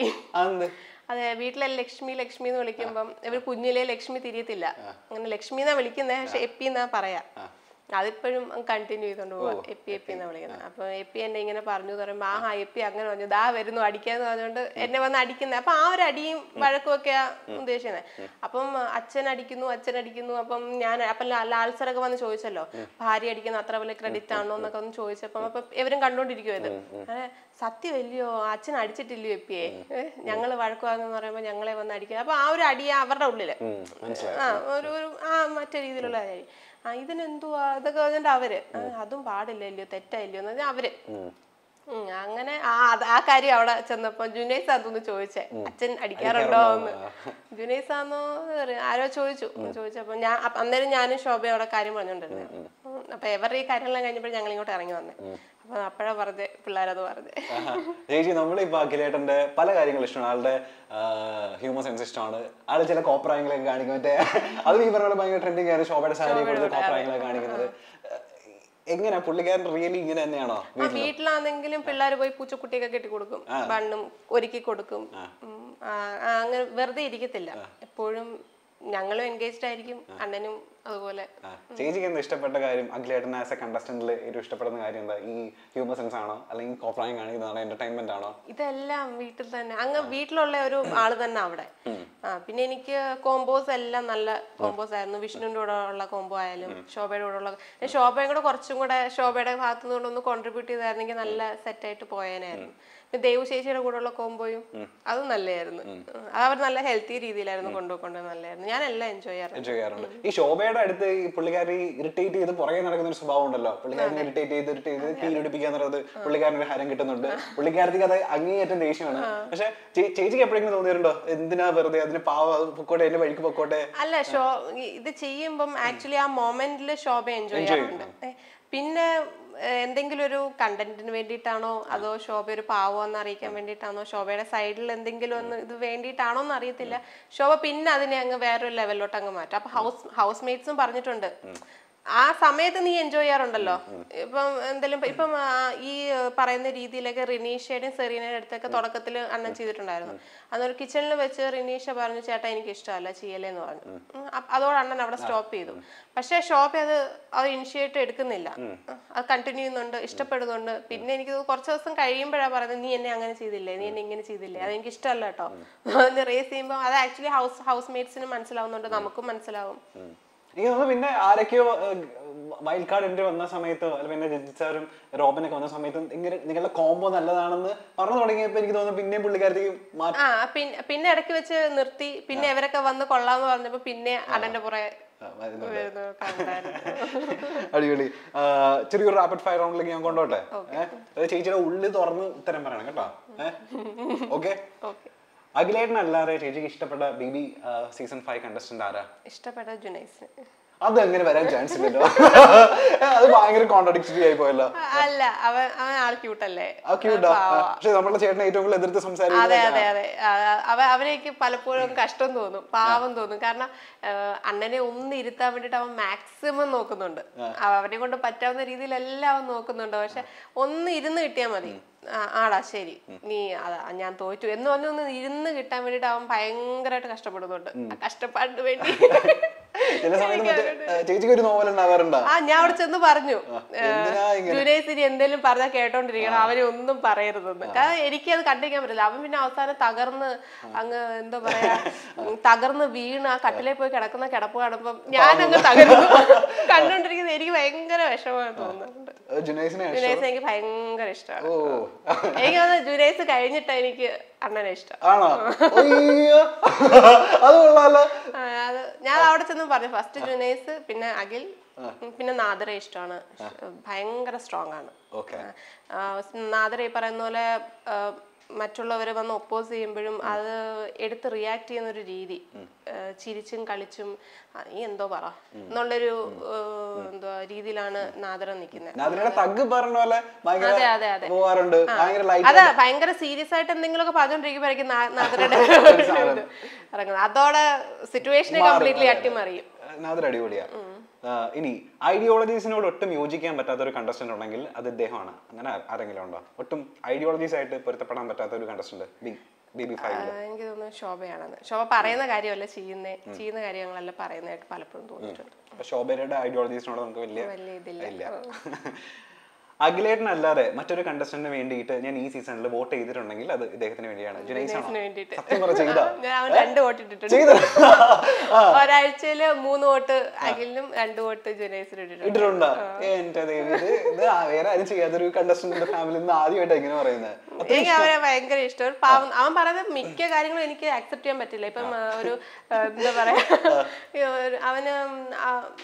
അതെ വീട്ടിലെ ലക്ഷ്മി ലക്ഷ്മി എന്ന് വിളിക്കുമ്പം ഇവർ കുഞ്ഞിലെ ലക്ഷ്മി തിരിയത്തില്ല അങ്ങനെ ലക്ഷ്മി എന്നാ വിളിക്കുന്നത് പക്ഷെ എപ്പി എന്നാ പറയാ അതിപ്പോഴും കണ്ടിന്യൂ ചെയ്തോണ്ട് പോവാ എപ്പി എപ്പി എന്ന് വിളിക്കുന്നത് അപ്പൊ എപ്പി എന്നെ ഇങ്ങനെ പറഞ്ഞു പറയുമ്പോൾ ആഹാ എപ്പി അങ്ങനെ പറഞ്ഞു ദാ വരുന്നു അടിക്കാന്ന് പറഞ്ഞുകൊണ്ട് എന്നെ വന്ന് അടിക്കുന്നത് അപ്പൊ ആ ഒരു അടിയും വഴക്കും ഒക്കെ ഉദ്ദേശിക്കുന്നത് അപ്പം അച്ഛൻ അടിക്കുന്നു അച്ഛൻ അടിക്കുന്നു അപ്പം ഞാൻ അപ്പൊ ലാൽസറൊക്കെ വന്ന് ചോദിച്ചല്ലോ ഭാര്യ അടിക്കുന്ന അത്ര വലിയ ക്രെഡിറ്റ് ആണോ എന്നൊക്കെ ഒന്ന് ചോദിച്ചപ്പം അപ്പൊ ഇവരും കണ്ടോണ്ടിരിക്കുമായിരുന്നു സത്യം ഇല്ലയോ അച്ഛൻ അടിച്ചിട്ടില്ലയോ എപ്പിയെ ഞങ്ങള് വഴക്കുവാന്ന് പറയുമ്പോൾ ഞങ്ങളെ വന്ന് അടിക്കുക അപ്പൊ ആ ഒരു അടിയാ അവരുടെ ഉള്ളില് ആ ഒരു ആ മറ്റേ രീതിയിലുള്ള കാര്യം ഇതിനെന്തുവാ ഇതൊക്കെ പറഞ്ഞിട്ട് അവര് അതും പാടില്ലല്ലോ തെറ്റായില്ലയോ എന്ന് പറഞ്ഞാൽ അവര് അങ്ങനെ ആ കാര്യം അവിടെ ചെന്നപ്പോ ജുനൈസ് അതൊന്ന് ചോദിച്ചേ അച്ഛൻ അടിക്കാറുണ്ടോ എന്ന് ജുനൈസ് ആന്നോ ആരോ ചോദിച്ചു ചോദിച്ചപ്പോ ഞാൻ അന്നേരം ഞാനും ശോഭ അവിടെ കാര്യം പറഞ്ഞോണ്ടിരുന്നു അപ്പൊ എവർ ഈ കാര്യങ്ങളെല്ലാം കഴിഞ്ഞപ്പോൾ ഞങ്ങൾ ഇങ്ങോട്ട് ഇറങ്ങി വന്നേ അപ്പൊ അപ്പഴാ പറഞ്ഞേ പിള്ളേരത് പറഞ്ഞേ ചേച്ചി നമ്മൾ അഖിലേട്ടന്റെ പല കാര്യങ്ങളും ഇഷ്ടമാണ് ആളുടെ ഹ്യൂമർ സെൻസ് ഇഷ്ടമാണ് ആള് ചില കോപ്രായങ്ങളൊക്കെ കാണിക്കും മറ്റേ അത് ഈ പറഞ്ഞ ഭയങ്കര ട്രെൻഡിങ് ആയിരുന്നു ശോഭയുടെ സാരി കോപ്രായങ്ങളൊക്കെ കാണിക്കുന്നത് എങ്ങനെ പുള്ളിക്കാരൻ റിയലി ഇങ്ങനെ തന്നെയാണോ വീട്ടിലാണെങ്കിലും പിള്ളേർ പോയി പൂച്ചക്കുട്ടിയൊക്കെ കെട്ടി കൊടുക്കും ബണ്ണും ഒരുക്കി കൊടുക്കും അങ്ങനെ വെറുതെ ഇരിക്കത്തില്ല എപ്പോഴും ഞങ്ങളും എൻഗേജ്ഡ് ആയിരിക്കും അണ്ണനും അതുപോലെ ചേച്ചിക്ക് എന്താ ഇഷ്ടപ്പെട്ട കാര്യം അഖിലേട്ടൻ ആസ് എ കണ്ടസ്റ്റന്റിൽ ഏറ്റവും ഇഷ്ടപ്പെടുന്ന കാര്യം എന്താ ഈ ഹ്യൂമർ സെൻസ് ആണോ അല്ലെങ്കിൽ കോപ്രായം കാണിക്കുന്നതാണോ എന്റർടൈൻമെന്റ് ആണോ ഇതെല്ലാം വീട്ടിൽ തന്നെ അങ്ങ് വീട്ടിലുള്ള ഒരു ആള് തന്നെ അവിടെ ആ പിന്നെ എനിക്ക് കോമ്പോസ് എല്ലാം നല്ല കോമ്പോസ് ആയിരുന്നു വിഷ്ണുവിന്റെ കൂടെ ഉള്ള കോമ്പോ ആയാലും ശോഭയുടെ കൂടെ ഉള്ള ശോഭയും കൂടെ കുറച്ചും കൂടെ ശോഭയുടെ ഒന്ന് കോൺട്രിബ്യൂട്ട് ചെയ്തായിരുന്നെങ്കിൽ നല്ല സെറ്റായിട്ട് പോയേനായിരുന്നു ദേവു ചേച്ചിയുടെ കൂടെയുള്ള കോമ്പോയും അത് നല്ലതായിരുന്നു അത് അവർ നല്ല ഹെൽത്തി രീതിയിലായിരുന്നു കൊണ്ടുപോയി നല്ലതായിരുന്നു ഞാൻ എല്ലാം എൻജോയ് ചെയ്യാറുണ്ട് എൻജോയ് ചെയ്യാറുണ്ട് ഈ ശോഭയുടെ അടുത്ത് ഈ പുള്ളിക്കാരി ഇറിറ്റേറ്റ് ചെയ്ത് പുറകെ നടക്കുന്ന ഒരു സ്വഭാവം ഉണ്ടല്ലോ പുള്ളിക്കാരനെ ഇറിറ്റേറ്റ് ചെയ്ത് ഇറിറ്റേറ്റ് ചെയ്ത് പീരൊടിപ്പിക്കുക പറയുന്നത് പുള്ളിക്കാരൻ ഹരം കിട്ടുന്നുണ്ട് പുള്ളിക്കാരത്തിക്ക് അത് അങ്ങേയറ്റം ദേഷ്യമാണ് പക്ഷെ ചേച്ചിക്ക് എപ്പോഴെങ്കിലും തോന്നിയിട്ടുണ്ടോ എന്തിനാ വെറുതെ അതിന് പാവ പൊക്കോട്ടെ എന്റെ വഴിക്ക് പൊക്കോട്ടെ അല്ല ഷോ ഇത് ചെയ്യുമ്പം ആക്ച്വലി ആ മൊമെന്റിൽ ശോഭ എൻജോയ് ചെയ്യാറുണ്ട് പിന്നെ എന്തെങ്കിലും ഒരു കണ്ടന്റിന് വേണ്ടിയിട്ടാണോ അതോ ശോഭ ഒരു പാവോ എന്ന് അറിയിക്കാൻ വേണ്ടിയിട്ടാണോ ശോഭയുടെ സൈഡിൽ എന്തെങ്കിലും ഒന്ന് ഇത് വേണ്ടിയിട്ടാണോ എന്ന് അറിയത്തില്ല ശോഭ പിന്നെ അതിനെ അങ്ങ് വേറൊരു ലെവലിലോട്ട് അങ്ങ് മാറ്റും അപ്പൊ ഹൗസ് ഹൗസ് പറഞ്ഞിട്ടുണ്ട് ആ സമയത്ത് നീ എൻജോയ് ചെയ്യാറുണ്ടല്ലോ ഇപ്പം എന്തെങ്കിലും ഇപ്പം ഈ പറയുന്ന രീതിയിലൊക്കെ റിനീഷയുടെയും സെറീനയുടെ അടുത്തൊക്കെ തുടക്കത്തിൽ അണ്ണൻ ചെയ്തിട്ടുണ്ടായിരുന്നു അന്നൊരു കിച്ചണിൽ വെച്ച് റിനീഷ പറഞ്ഞു ചേട്ടാ എനിക്ക് ഇഷ്ടമല്ല ചെയ്യലേന്ന് പറഞ്ഞു അതോടെ അണ്ണൻ അവിടെ സ്റ്റോപ്പ് ചെയ്തു പക്ഷെ ഷോപ്പ് അത് അത് ഇനിഷ്യേറ്റ് എടുക്കുന്നില്ല അത് കണ്ടിന്യൂ ചെയ്യുന്നുണ്ട് ഇഷ്ടപ്പെടുന്നുണ്ട് പിന്നെ എനിക്ക് കുറച്ച് ദിവസം കഴിയുമ്പോഴാണ് പറയുന്നത് നീ എന്നെ അങ്ങനെ ചെയ്തില്ലേ നീ എന്നെ ഇങ്ങനെ ചെയ്തില്ലേ അത് എനിക്ക് ഇഷ്ടമല്ല കേട്ടോ റേസ് [LAUGHS] ചെയ്യുമ്പോൾ അത് ആക്ച്വലി ഹൗസ് ഹൗസ് മെയ്റ്റ്സിന് മനസ്സിലാവുന്നുണ്ട് നമുക്കും മനസ്സിലാവും എനിക്ക് തോന്നുന്നു പിന്നെ ആരൊക്കെയോ വൈൽഡ് കാർഡ് എൻട്രി വന്ന സമയത്ത് അല്ലെങ്കിൽ പിന്നെ സാറും വന്ന സമയത്തും ഇങ്ങനെ നിങ്ങളുടെ കോംബോ നല്ലതാണെന്ന് പറഞ്ഞു തുടങ്ങിയപ്പോൾ എനിക്ക് തോന്നുന്നു പിന്നെയും പുള്ളിക്കാരത്തേക്ക് ആ പിന്നെ ഇടയ്ക്ക് വെച്ച് നിർത്തി പിന്നെ ഇവരൊക്കെ വന്ന് കൊള്ളാന്ന് പറഞ്ഞപ്പോൾ പിന്നെ അടന്റെ പുറകെ [LAUGHS] അടിപൊളി ചെറിയൊരു റാപ്പിഡ് ഫയർ റൗണ്ടിലേക്ക് ഞാൻ കൊണ്ടോട്ടെ ചേച്ചിയുടെ ഉള്ളിൽ തുറന്ന് ഉത്തരം പറയണം കേട്ടോ ഏഹ് [LAUGHS] ഓക്കെ അഖിലേട്ടൻ അല്ലാതെ ചേച്ചിക്ക് ഇഷ്ടപ്പെട്ട ബേബി സീസൺ ഫൈവ് കണ്ടസ്റ്റന്റ് ആരാ ഇഷ്ടപ്പെട്ട ജുനൈസ് അത് എങ്ങനെ വരാൻ ചാൻസ് ഇല്ലല്ലോ അത് ഭയങ്കര കോൺട്രഡിക്ടറി ആയി പോയല്ലോ അല്ല അവൻ അവൻ ആൾ ക്യൂട്ട് അല്ലേ ആ ക്യൂട്ടാ പക്ഷെ നമ്മളെ ചേട്ടനെ ഏറ്റവും കൂടുതൽ എതിർത്ത് സംസാരിക്കുന്നത് അതെ അതെ അതെ അവ അവനേക്ക് പലപ്പോഴും കഷ്ടം തോന്നും പാവം തോന്നും കാരണം അണ്ണനെ ഒന്ന് ഇരുത്താൻ വേണ്ടിട്ട് അവൻ മാക്സിമം നോക്കുന്നുണ്ട് അവനെ കൊണ്ട് പറ്റാവുന്ന രീതിയിലെല്ലാം അവൻ നോക്കുന്നുണ്ട് പക്ഷെ ഒന്ന് ഇരുന്ന് കിട്ടിയാൽ മതി ആടാ ശരി നീ അതാ ഞാൻ തോറ്റു എന്ന് പറഞ്ഞൊന്ന് ഇരുന്ന് കിട്ടാൻ വേണ്ടിട്ട് അവൻ ഭയങ്കരമായിട്ട് കഷ്ടപ്പെടുന്നുണ്ട് കഷ്ടപ്പാടിന് വേണ്ടി ഒരു ആ ഞാൻ അവിടെ ചെന്ന് പറഞ്ഞു ജുനൈസിനി എന്തെങ്കിലും പറഞ്ഞാൽ കേട്ടോണ്ടിരിക്കണം അവനെ ഒന്നും പറയരുതെന്ന് കാരണം എനിക്ക് അത് കണ്ടിരിക്കാൻ പറ്റില്ല അവൻ പിന്നെ അവസാനം തകർന്ന് അങ്ങ് എന്താ പറയാ തകർന്ന് വീണ് ആ കട്ടിലേ പോയി കിടക്കുന്ന കിടപ്പ് കാണുമ്പം ഞാൻ തകർന്നു കണ്ടോണ്ടിരിക്കുന്നത് എനിക്ക് ഭയങ്കര വിഷമമായി തോന്നുന്നുണ്ട് ജുനൈസിനെ എനിക്ക് ഭയങ്കര ഇഷ്ടമാണ് എനിക്ക് അത് ജുനൈസ് കഴിഞ്ഞിട്ട് എനിക്ക് അണ്ണനെ ഇഷ്ടം ആണോ ഞാൻ അവിടെ ചെന്ന് പറഞ്ഞു ഫസ്റ്റ് ജുനൈസ് പിന്നെ അഖിൽ പിന്നെ നാദറെ ഇഷ്ടമാണ് ഭയങ്കര സ്ട്രോങ് ആണ് നാദറെ പറയുന്ന പോലെ മറ്റുള്ളവരെ വന്ന് ഒപ്പോസ് ചെയ്യുമ്പോഴും അത് എടുത്ത് റിയാക്ട് ചെയ്യുന്ന ഒരു രീതി ചിരിച്ചും കളിച്ചും നീ എന്തോ പറ എന്നുള്ളൊരു എന്തോ രീതിയിലാണ് നാദറ നിൽക്കുന്നത് അതെ ഭയങ്കര സീരിയസ് ആയിട്ട് എന്തെങ്കിലുമൊക്കെ പറഞ്ഞോണ്ടിരിക്കുമ്പോഴായിരിക്കും [LAUGHS] [LAUGHS] അതോടെ സിറ്റുവേഷനെ കംപ്ലീറ്റ്ലി അട്ടിമറിയും ഇനി ഐഡിയോളജീസിനോട് ഒട്ടും യോജിക്കാൻ പറ്റാത്ത ഒരു കണ്ടസ്റ്റന്റ് ഉണ്ടെങ്കിൽ അത് ഇദ്ദേഹമാണ് അങ്ങനെ ആരെങ്കിലും ഉണ്ടോ ഒട്ടും ഐഡിയോളജീസ് ആയിട്ട് പൊരുത്തപ്പെടാൻ പറ്റാത്ത ഒരു കണ്ടസ്റ്റന്റ് ബിഗ് ബേബി എനിക്ക് തോന്നുന്നു ശോഭയാണെന്ന് ശോഭ പറയുന്ന കാര്യമല്ല ചെയ്യുന്ന ചെയ്യുന്ന കാര്യങ്ങളല്ല പറയുന്നതായിട്ട് പലപ്പോഴും തോന്നിയിട്ടുണ്ട് ശോഭയുടെ ഐഡിയോളജീസിനോട് നമുക്ക് വലിയ വലിയ ഇതില്ല അഖിലേട്ടൻ അല്ലാതെ മറ്റൊരു കണ്ടസ്റ്റന്റിന് വേണ്ടിയിട്ട് ഞാൻ ഈ സീസണിൽ വോട്ട് ചെയ്തിട്ടുണ്ടെങ്കിൽ അത് ഇദ്ദേഹത്തിന് വേണ്ടിയാണ് ജുനൈസ് സത്യം രണ്ട് വോട്ട് [LAUGHS] മൂന്ന് വോട്ട് അഖിലിനും രണ്ട് വോട്ട് ജുനൈസിനും ഇട്ടിട്ടുണ്ട് ഇത് വേറെ ആരും ഇങ്ങനെ പറയുന്നത് എനിക്ക് അവനെ ഭയങ്കര ഇഷ്ടം പാവം അവൻ പറയുന്നത് മിക്ക കാര്യങ്ങളും എനിക്ക് അക്സെപ്റ്റ് ചെയ്യാൻ പറ്റില്ല ഇപ്പം ഒരു എന്താ പറയാ അവന്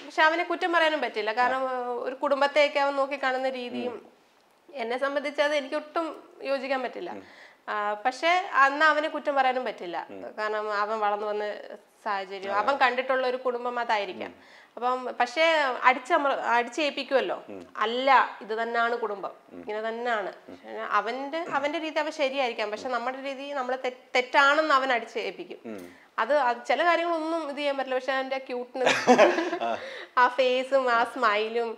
പക്ഷെ അവനെ കുറ്റം പറയാനും പറ്റില്ല കാരണം ഒരു കുടുംബത്തെയൊക്കെ അവൻ നോക്കി കാണുന്ന രീതി എന്നെ സംബന്ധിച്ച് അത് എനിക്ക് ഒട്ടും യോജിക്കാൻ പറ്റില്ല പക്ഷെ അന്ന് അവനെ കുറ്റം പറയാനും പറ്റില്ല കാരണം അവൻ വളർന്നു വന്ന സാഹചര്യം അവൻ കണ്ടിട്ടുള്ള ഒരു കുടുംബം അതായിരിക്കാം അപ്പം പക്ഷേ അടിച്ചമർ അടിച്ചേൽപ്പിക്കുമല്ലോ അല്ല ഇത് തന്നെയാണ് കുടുംബം ഇങ്ങനെ തന്നെയാണ് അവന്റെ അവന്റെ രീതി അവൻ ശരിയായിരിക്കാം പക്ഷെ നമ്മുടെ രീതി നമ്മൾ തെറ്റാണെന്ന് അവൻ അടിച്ചേൽപ്പിക്കും അത് ചില കാര്യങ്ങളൊന്നും ഇത് ചെയ്യാൻ പറ്റില്ല പക്ഷെ അവന്റെ ക്യൂട്ട്നെസ് ആ ഫേസും ആ സ്മൈലും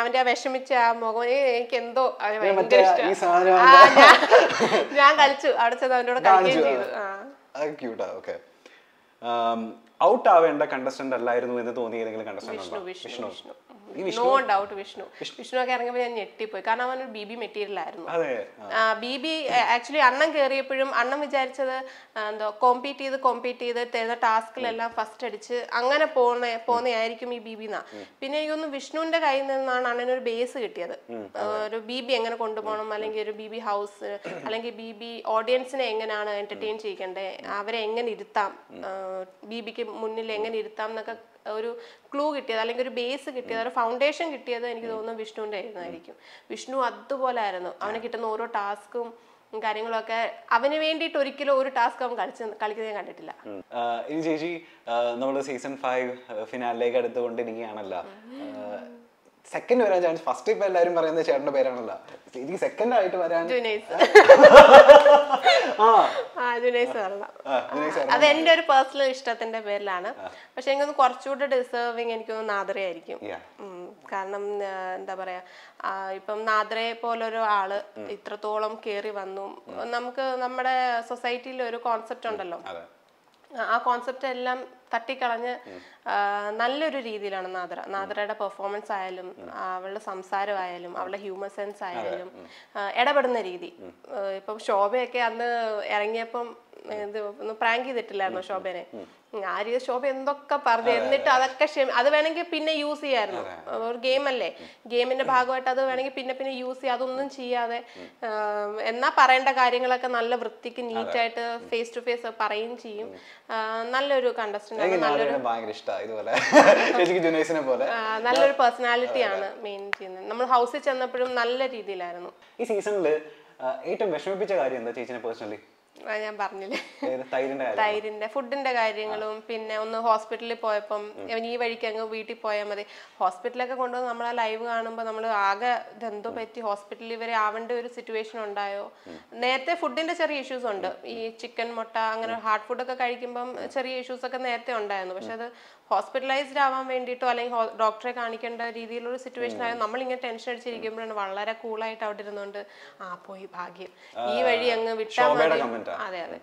അവന്റെ ആ വിഷമിച്ച ആ മുഖം എനിക്ക് എന്തോ ഞാൻ കളിച്ചു അവിടെ ചെന്ന് അവന്റെ കൂടെ കളിക്കുകയും ചെയ്തു ഔട്ട് ആവേണ്ട കണ്ടസ്റ്റന്റ് അല്ലായിരുന്നു എന്ന് തോന്നിയ ഏതെങ്കിലും contestant Vishnu Vishnu no doubt Vishnu Vishnu ഒക്കെ ഇറങ്ങിയപ്പോൾ ഞാൻ ഞെട്ടിപ്പോയി കാരണം അവനൊരു ബി ബി മെറ്റീരിയൽ ആയിരുന്നു ബി ബി ആക്ച്വലി അണ്ണൻ കയറിയപ്പോഴും അണ്ണൻ വിചാരിച്ചത് എന്തോ കോമ്പീറ്റ് ചെയ്ത് കോമ്പീറ്റ് ചെയ്ത് തരുന്ന ടാസ്കിലെല്ലാം ഫസ്റ്റ് അടിച്ച് അങ്ങനെ പോണ പോന്നെയായിരിക്കും ഈ ബി ബി എന്നാ പിന്നെ എനിക്കൊന്ന് വിഷ്ണുവിന്റെ കയ്യിൽ നിന്നാണ് അണ്ണനൊരു ബേസ് കിട്ടിയത് ഒരു ബി ബി എങ്ങനെ കൊണ്ടുപോകണം അല്ലെങ്കിൽ ഒരു ബി ബി ഹൗസ് അല്ലെങ്കിൽ ബി ബി ഓഡിയൻസിനെ എങ്ങനെയാണ് എന്റർടൈൻ ചെയ്യിക്കേണ്ടത് അവരെ എങ്ങനെ ഇരുത്താം ബി ബിക്ക് മുന്നിൽ എങ്ങനെ ഇരുത്താം എന്നൊക്കെ ഒരു ക്ലൂ കിട്ടിയത് അല്ലെങ്കിൽ ഒരു ബേസ് കിട്ടിയത് ഒരു ഫൗണ്ടേഷൻ കിട്ടിയത് എനിക്ക് തോന്നുന്നു വിഷ്ണുവിൻ്റെ ആയിരുന്നായിരിക്കും വിഷ്ണു അതുപോലെ ആയിരുന്നു അവന് കിട്ടുന്ന ഓരോ ടാസ്കും കാര്യങ്ങളൊക്കെ അവന് വേണ്ടിയിട്ട് ഒരിക്കലും ഒരു ടാസ്ക് അവൻ കളിച്ച് കളിക്കുന്നത് ഞാൻ കണ്ടിട്ടില്ല ഇനി ചേച്ചി നമ്മൾ സീസൺ ഫൈവ് ഫിനാലിലേക്ക് അടുത്തുകൊണ്ടിരിക്കുകയാണല്ലോ സെക്കൻഡ് വരാൻ ചാൻസ് ഫസ്റ്റ് ഇപ്പൊ എല്ലാരും പറയുന്ന ചേട്ടന്റെ പേരാണല്ലോ എനിക്ക് സെക്കൻഡ് ആയിട്ട് വരാൻ [LAUGHS] അത് ഒരു പേഴ്സണൽ ഇഷ്ടത്തിന്റെ പേരിലാണ് പക്ഷെ എനിക്കൊന്ന് കുറച്ചുകൂടെ ഡിസേർവിങ് എനിക്കൊന്ന് നാദ്രയായിരിക്കും കാരണം എന്താ പറയാ ഇപ്പം നാദ്രയെ ഒരു ആള് ഇത്രത്തോളം കേറി വന്നു നമുക്ക് നമ്മുടെ സൊസൈറ്റിയിൽ ഒരു കോൺസെപ്റ്റ് ഉണ്ടല്ലോ ആ കോൺസെപ്റ്റ് എല്ലാം തട്ടിക്കളഞ്ഞ് നല്ലൊരു രീതിയിലാണ് നാദ്ര നാദ്രയുടെ പെർഫോമൻസ് ആയാലും അവളുടെ സംസാരമായാലും അവളുടെ ഹ്യൂമർ സെൻസ് ആയാലും ഇടപെടുന്ന രീതി ഇപ്പം ശോഭയൊക്കെ അന്ന് ഇറങ്ങിയപ്പം ഇത് പ്രാങ്ക് ചെയ്തിട്ടില്ലായിരുന്നു ശോഭനെ ആര്യ ശോഭ എന്തൊക്കെ പറഞ്ഞു എന്നിട്ട് അതൊക്കെ അത് വേണമെങ്കിൽ പിന്നെ യൂസ് ചെയ്യായിരുന്നു ഒരു ഗെയിം അല്ലേ ഗെയിമിന്റെ ഭാഗമായിട്ട് അത് വേണമെങ്കിൽ പിന്നെ പിന്നെ യൂസ് ചെയ്യാം അതൊന്നും ചെയ്യാതെ എന്നാ പറയേണ്ട കാര്യങ്ങളൊക്കെ നല്ല വൃത്തിക്ക് നീറ്റായിട്ട് ഫേസ് ടു ഫേസ് പറയുകയും ചെയ്യും നല്ലൊരു കണ്ടസ്റ്റന്റ് നല്ലൊരു [LAUGHS] നല്ലൊരു പേഴ്സണാലിറ്റിയാണ് മെയിൻ ചെയ്യുന്നത് നമ്മൾ ഹൗസിൽ ചെന്നപ്പോഴും നല്ല രീതിയിലായിരുന്നു ഈ സീസണിൽ ഏറ്റവും വിഷമിപ്പിച്ച കാര്യം എന്താ ചേച്ചിനെ പേഴ്സണലി ഞാൻ പറഞ്ഞില്ലേ തൈരിന്റെ ഫുഡിന്റെ കാര്യങ്ങളും പിന്നെ ഒന്ന് ഹോസ്പിറ്റലിൽ പോയപ്പം ഈ വഴിക്ക് അങ്ങ് വീട്ടിൽ പോയാൽ മതി ഹോസ്പിറ്റലൊക്കെ കൊണ്ടുവന്ന് നമ്മളെ ലൈവ് കാണുമ്പോൾ നമ്മൾ ആകെ ഇതെന്തോ പറ്റി ഹോസ്പിറ്റലിൽ വരെ ആവേണ്ട ഒരു സിറ്റുവേഷൻ ഉണ്ടായോ നേരത്തെ ഫുഡിന്റെ ചെറിയ ഇഷ്യൂസ് ഉണ്ട് ഈ ചിക്കൻ മുട്ട അങ്ങനെ ഹാർഡ് ഒക്കെ കഴിക്കുമ്പം ചെറിയ ഇഷ്യൂസ് ഒക്കെ നേരത്തെ ഉണ്ടായിരുന്നു പക്ഷെ അത് ഹോസ്പിറ്റലൈസ്ഡ് ആവാൻ വേണ്ടിയിട്ടോ അല്ലെങ്കിൽ ഡോക്ടറെ കാണിക്കേണ്ട രീതിയിലുള്ള സിറ്റുവേഷൻ ആയാലും നമ്മൾ ഇങ്ങനെ ടെൻഷൻ അടിച്ചിരിക്കുമ്പോഴാണ് വളരെ കൂളായിട്ട് അവിടെ ഇരുന്നുകൊണ്ട് ആ പോയി ഭാഗ്യം ഈ വഴി അങ്ങ് വിട്ടാൽ മതി അതെ അതെ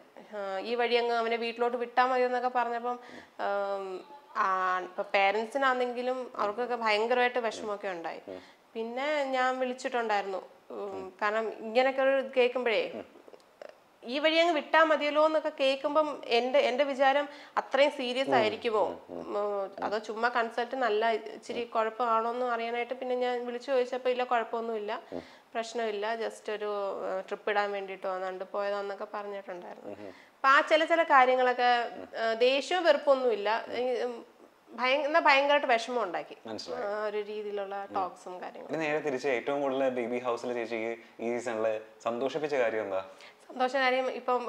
ഈ വഴി അങ്ങ് അവനെ വീട്ടിലോട്ട് വിട്ടാൽ മതി എന്നൊക്കെ പറഞ്ഞപ്പം ഇപ്പൊ പേരൻസിനാണെങ്കിലും അവർക്കൊക്കെ ഭയങ്കരമായിട്ട് വിഷമമൊക്കെ ഉണ്ടായി പിന്നെ ഞാൻ വിളിച്ചിട്ടുണ്ടായിരുന്നു കാരണം ഇങ്ങനെയൊക്കെ കേൾക്കുമ്പോഴേ ഈ വഴി അങ്ങ് വിട്ടാൽ മതിയല്ലോ എന്നൊക്കെ കേൾക്കുമ്പം എൻ്റെ എൻ്റെ വിചാരം അത്രയും സീരിയസ് ആയിരിക്കുമോ അതോ ചുമ്മാ കൺസൾട്ട് നല്ല ഇച്ചിരി കുഴപ്പമാണോ എന്ന് അറിയാനായിട്ട് പിന്നെ ഞാൻ വിളിച്ചു ചോദിച്ചപ്പോൾ ഇല്ല കുഴപ്പമൊന്നുമില്ല പ്രശ്നമില്ല ജസ്റ്റ് ഒരു ട്രിപ്പ് ഇടാൻ വേണ്ടിയിട്ട് വന്നുണ്ട് പോയതാന്നൊക്കെ പറഞ്ഞിട്ടുണ്ടായിരുന്നു അപ്പൊ ആ ചില ചില കാര്യങ്ങളൊക്കെ ദേഷ്യവും വെറുപ്പൊന്നുമില്ല ഭയങ്കരമായിട്ട് വിഷമം ഉണ്ടാക്കി ഒരു രീതിയിലുള്ള ടോക്സും കാര്യങ്ങളും നേരെ തിരിച്ച് ഏറ്റവും കൂടുതൽ ബേബി ഹൗസിൽ ചേച്ചിക്ക് ഈ സീസണിൽ സന്തോഷിപ്പിച്ച കാര്യം എന്താ സന്തോഷ കാര്യം ഇപ്പം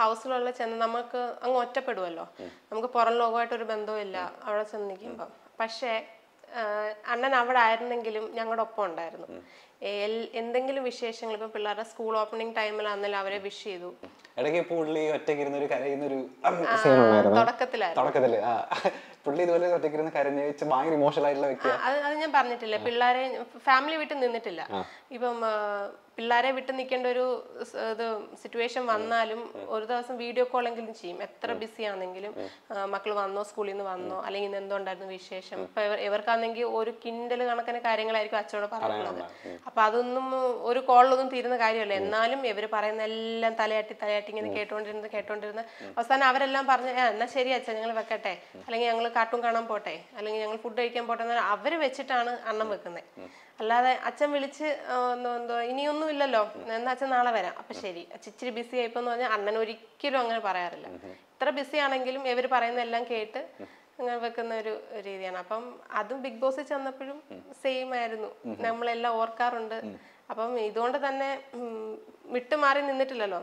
ഹൗസിലുള്ള ചെന്ന് നമുക്ക് അങ്ങ് ഒറ്റപ്പെടുമല്ലോ നമുക്ക് പുറം ലോകമായിട്ട് ഒരു ബന്ധവുമില്ല അവിടെ ചെന്ന് നിൽക്കുമ്പം പക്ഷേ അണ്ണൻ അവിടെ ആയിരുന്നെങ്കിലും ഞങ്ങളുടെ ഒപ്പം ഉണ്ടായിരുന്നു എന്തെങ്കിലും വിശേഷങ്ങൾ ഇപ്പം പിള്ളേരുടെ സ്കൂൾ ഓപ്പണിംഗ് ടൈമിൽ ടൈമിലാണെങ്കിലും അവരെ വിഷ് ചെയ്തു ഇടയ്ക്ക് പുള്ളി ഒറ്റയ്ക്ക് ഇരുന്നൊരു കരയുന്നൊരു തുടക്കത്തിലായിരുന്നു പുള്ളി ഇതുപോലെ ഒറ്റക്കിരുന്ന് കരഞ്ഞു വെച്ച് ഭയങ്കര ഇമോഷണൽ ആയിട്ടുള്ള വ്യക്തിയാണ് അത് ഞാൻ പറഞ്ഞിട്ടില്ല പിള്ളേരെ ഫാമിലി വീട്ടിൽ നിന്നിട്ടില്ല ഇപ്പം പിള്ളേരെ വിട്ട് നിൽക്കേണ്ട ഒരു ഇത് സിറ്റുവേഷൻ വന്നാലും ഒരു ദിവസം വീഡിയോ കോളെങ്കിലും ചെയ്യും എത്ര ബിസി ആണെങ്കിലും മക്കൾ വന്നോ സ്കൂളിൽ നിന്ന് വന്നോ അല്ലെങ്കിൽ ഇന്ന് എന്തോണ്ടായിരുന്നു വിശേഷം ഇപ്പൊ ഇവർക്കാണെങ്കിൽ ഒരു കിൻഡൽ കണക്കിന് കാര്യങ്ങളായിരിക്കും അച്ഛനോട് പറയുന്നത് അപ്പൊ അതൊന്നും ഒരു കോളിലൊന്നും തീരുന്ന കാര്യമല്ല എന്നാലും ഇവർ പറയുന്ന എല്ലാം തലയാട്ടി തലയാട്ടി ഇങ്ങനെ കേട്ടോണ്ടിരുന്ന് കേട്ടോണ്ടിരുന്ന് അവസാനം അവരെല്ലാം പറഞ്ഞ എന്നാ ശരി അച്ഛൻ ഞങ്ങൾ വെക്കട്ടെ അല്ലെങ്കിൽ ഞങ്ങൾ കാർട്ടൂൺ കാണാൻ പോട്ടെ അല്ലെങ്കിൽ ഞങ്ങൾ ഫുഡ് കഴിക്കാൻ പോട്ടെ എന്നാൽ അവർ വെച്ചിട്ടാണ് അണ്ണം വെക്കുന്നത് അല്ലാതെ അച്ഛൻ വിളിച്ച് എന്തോ ഇനിയൊന്നും ഒന്നും ഇല്ലല്ലോ എന്നാ വെച്ചാൽ നാളെ വരാം അപ്പൊ ശരി ഇച്ചിരി ബിസി ആയിപ്പോ എന്ന് പറഞ്ഞാൽ അണ്ണൻ ഒരിക്കലും അങ്ങനെ പറയാറില്ല ഇത്ര ബിസി ആണെങ്കിലും ഇവർ പറയുന്ന എല്ലാം കേട്ട് അങ്ങനെ വെക്കുന്ന ഒരു രീതിയാണ് അപ്പം അതും ബിഗ് ബോസിൽ ചെന്നപ്പോഴും സെയിം ആയിരുന്നു നമ്മളെല്ലാം ഓർക്കാറുണ്ട് അപ്പം ഇതുകൊണ്ട് തന്നെ വിട്ടുമാറി നിന്നിട്ടില്ലല്ലോ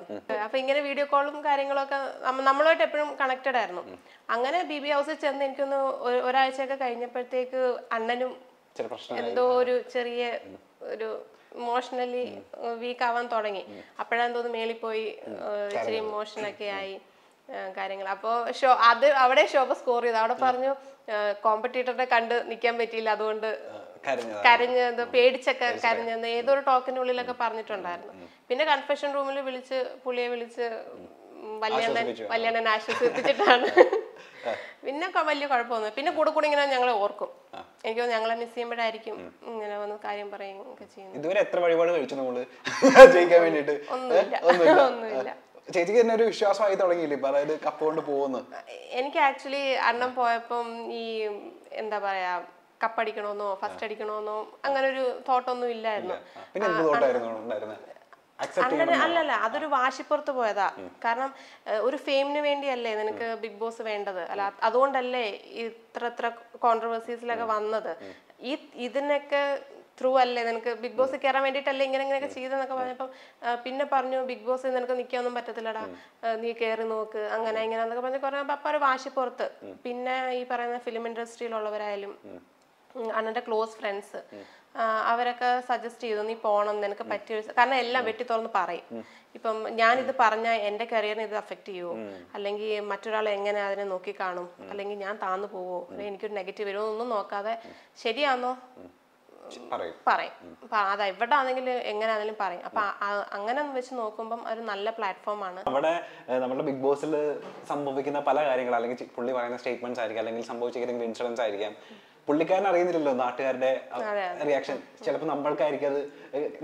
അപ്പൊ ഇങ്ങനെ വീഡിയോ കോളും കാര്യങ്ങളൊക്കെ നമ്മളായിട്ട് എപ്പോഴും കണക്റ്റഡ് ആയിരുന്നു അങ്ങനെ ബി ബി ഹൗസിൽ ചെന്ന് എനിക്കൊന്ന് ഒരാഴ്ചയൊക്കെ കഴിഞ്ഞപ്പോഴത്തേക്ക് അണ്ണനും എന്തോ ഒരു ചെറിയ ഒരു ഇമോഷണലി വീക്ക് ആവാൻ തുടങ്ങി അപ്പോഴാണ് തോന്നുന്നു പോയി ഇച്ചിരി ഇമോഷനൊക്കെ ആയി കാര്യങ്ങൾ അപ്പോൾ ഷോ അത് അവിടെ ശോഭ സ്കോർ ചെയ്തു അവിടെ പറഞ്ഞു കോമ്പറ്റീറ്ററെ കണ്ട് നിൽക്കാൻ പറ്റിയില്ല അതുകൊണ്ട് കരഞ്ഞത് പേടിച്ചൊക്കെ കരഞ്ഞത് ഏതൊരു ഉള്ളിലൊക്കെ പറഞ്ഞിട്ടുണ്ടായിരുന്നു പിന്നെ കൺഫെഷൻ റൂമിൽ വിളിച്ച് പുളിയെ വിളിച്ച് വല്യണ്ണൻ വല്യണ്ണൻ ആശ്വസിപ്പിച്ചിട്ടാണ് [LAUGHS] പിന്നെ വലിയ കുഴപ്പമൊന്നും പിന്നെ കൂടെ കൂടെ ഇങ്ങനെ ഞങ്ങളെ ഓർക്കും എനിക്ക് ഞങ്ങളെ മിസ് ചെയ്യുമ്പോഴായിരിക്കും ഇങ്ങനെ വന്ന് കാര്യം പറയും ഒക്കെ ചെയ്യുന്നത് ഇതുവരെ എത്ര വഴിപാട് കഴിച്ചു നമ്മള് ജയിക്കാൻ വേണ്ടിട്ട് ഒന്നുമില്ല ഒന്നുമില്ല ചേച്ചിക്ക് തന്നെ ഒരു വിശ്വാസമായി തുടങ്ങിയില്ലേ ഇപ്പൊ അതായത് കപ്പ് കൊണ്ട് പോകുന്നു എനിക്ക് ആക്ച്വലി അണ്ണം പോയപ്പം ഈ എന്താ പറയാ കപ്പടിക്കണോന്നോ ഫസ്റ്റ് അടിക്കണോന്നോ അങ്ങനെ ഒരു തോട്ടൊന്നും ഇല്ലായിരുന്നു അങ്ങനെ അല്ലല്ല അതൊരു വാശിപ്പുറത്ത് പോയതാ കാരണം ഒരു ഫെയിമിന് വേണ്ടിയല്ലേ നിനക്ക് ബിഗ് ബോസ് വേണ്ടത് അല്ല അതുകൊണ്ടല്ലേ ഇത്ര ഇത്ര കോൺട്രവേഴ്സീസിലൊക്കെ വന്നത് ഈ ഇതിനൊക്കെ ത്രൂ അല്ലേ നിനക്ക് ബിഗ് ബോസ് കയറാൻ വേണ്ടിയിട്ടല്ലേ ഇങ്ങനെ ഇങ്ങനെയൊക്കെ ചെയ്തെന്നൊക്കെ പറഞ്ഞപ്പോൾ പിന്നെ പറഞ്ഞു ബിഗ് ബോസ് നിനക്ക് നിൽക്കാനൊന്നും പറ്റത്തില്ലടാ നീ കയറി നോക്ക് അങ്ങനെ ഇങ്ങനെ എന്നൊക്കെ പറഞ്ഞ് അപ്പം ഒരു വാശിപ്പുറത്ത് പിന്നെ ഈ പറയുന്ന ഫിലിം ഇൻഡസ്ട്രിയിലുള്ളവരായാലും അണ്ണൻ്റെ ക്ലോസ് ഫ്രണ്ട്സ് അവരൊക്കെ സജസ്റ്റ് ചെയ്തു നീ പോണം നിനക്ക് പറ്റിയ കാരണം എല്ലാം വെട്ടി തുറന്ന് പറയും ഇപ്പം ഞാനിത് പറഞ്ഞാൽ എൻ്റെ കരിയറിനെ ഇത് അഫക്ട് ചെയ്യുമോ അല്ലെങ്കിൽ മറ്റൊരാൾ എങ്ങനെ അതിനെ നോക്കി കാണും അല്ലെങ്കിൽ ഞാൻ താന്നു പോവോ അല്ലെങ്കിൽ എനിക്കൊരു നെഗറ്റീവ് വരുമോ ഒന്നും നോക്കാതെ ശരിയാണോ പറയും അത് എവിടെ ആണെങ്കിലും എങ്ങനെ ആണെങ്കിലും പറയും അപ്പൊ അങ്ങനെ വെച്ച് നോക്കുമ്പോൾ ഒരു നല്ല ആണ് അവിടെ നമ്മുടെ ബിഗ് ബോസിൽ സംഭവിക്കുന്ന പല കാര്യങ്ങൾ അല്ലെങ്കിൽ പുള്ളി പറയുന്ന സ്റ്റേറ്റ്മെന്റ്സ് ആയിരിക്കും അല്ലെങ്കിൽ സംഭവിച്ചിരിക്കുന്ന ഇൻഷുറൻസ് ആയിരിക്കാം പുള്ളിക്കാരൻ അറിയുന്നില്ലല്ലോ നാട്ടുകാരുടെ റിയാക്ഷൻ ചിലപ്പോൾ നമ്മൾക്കായിരിക്കും അത്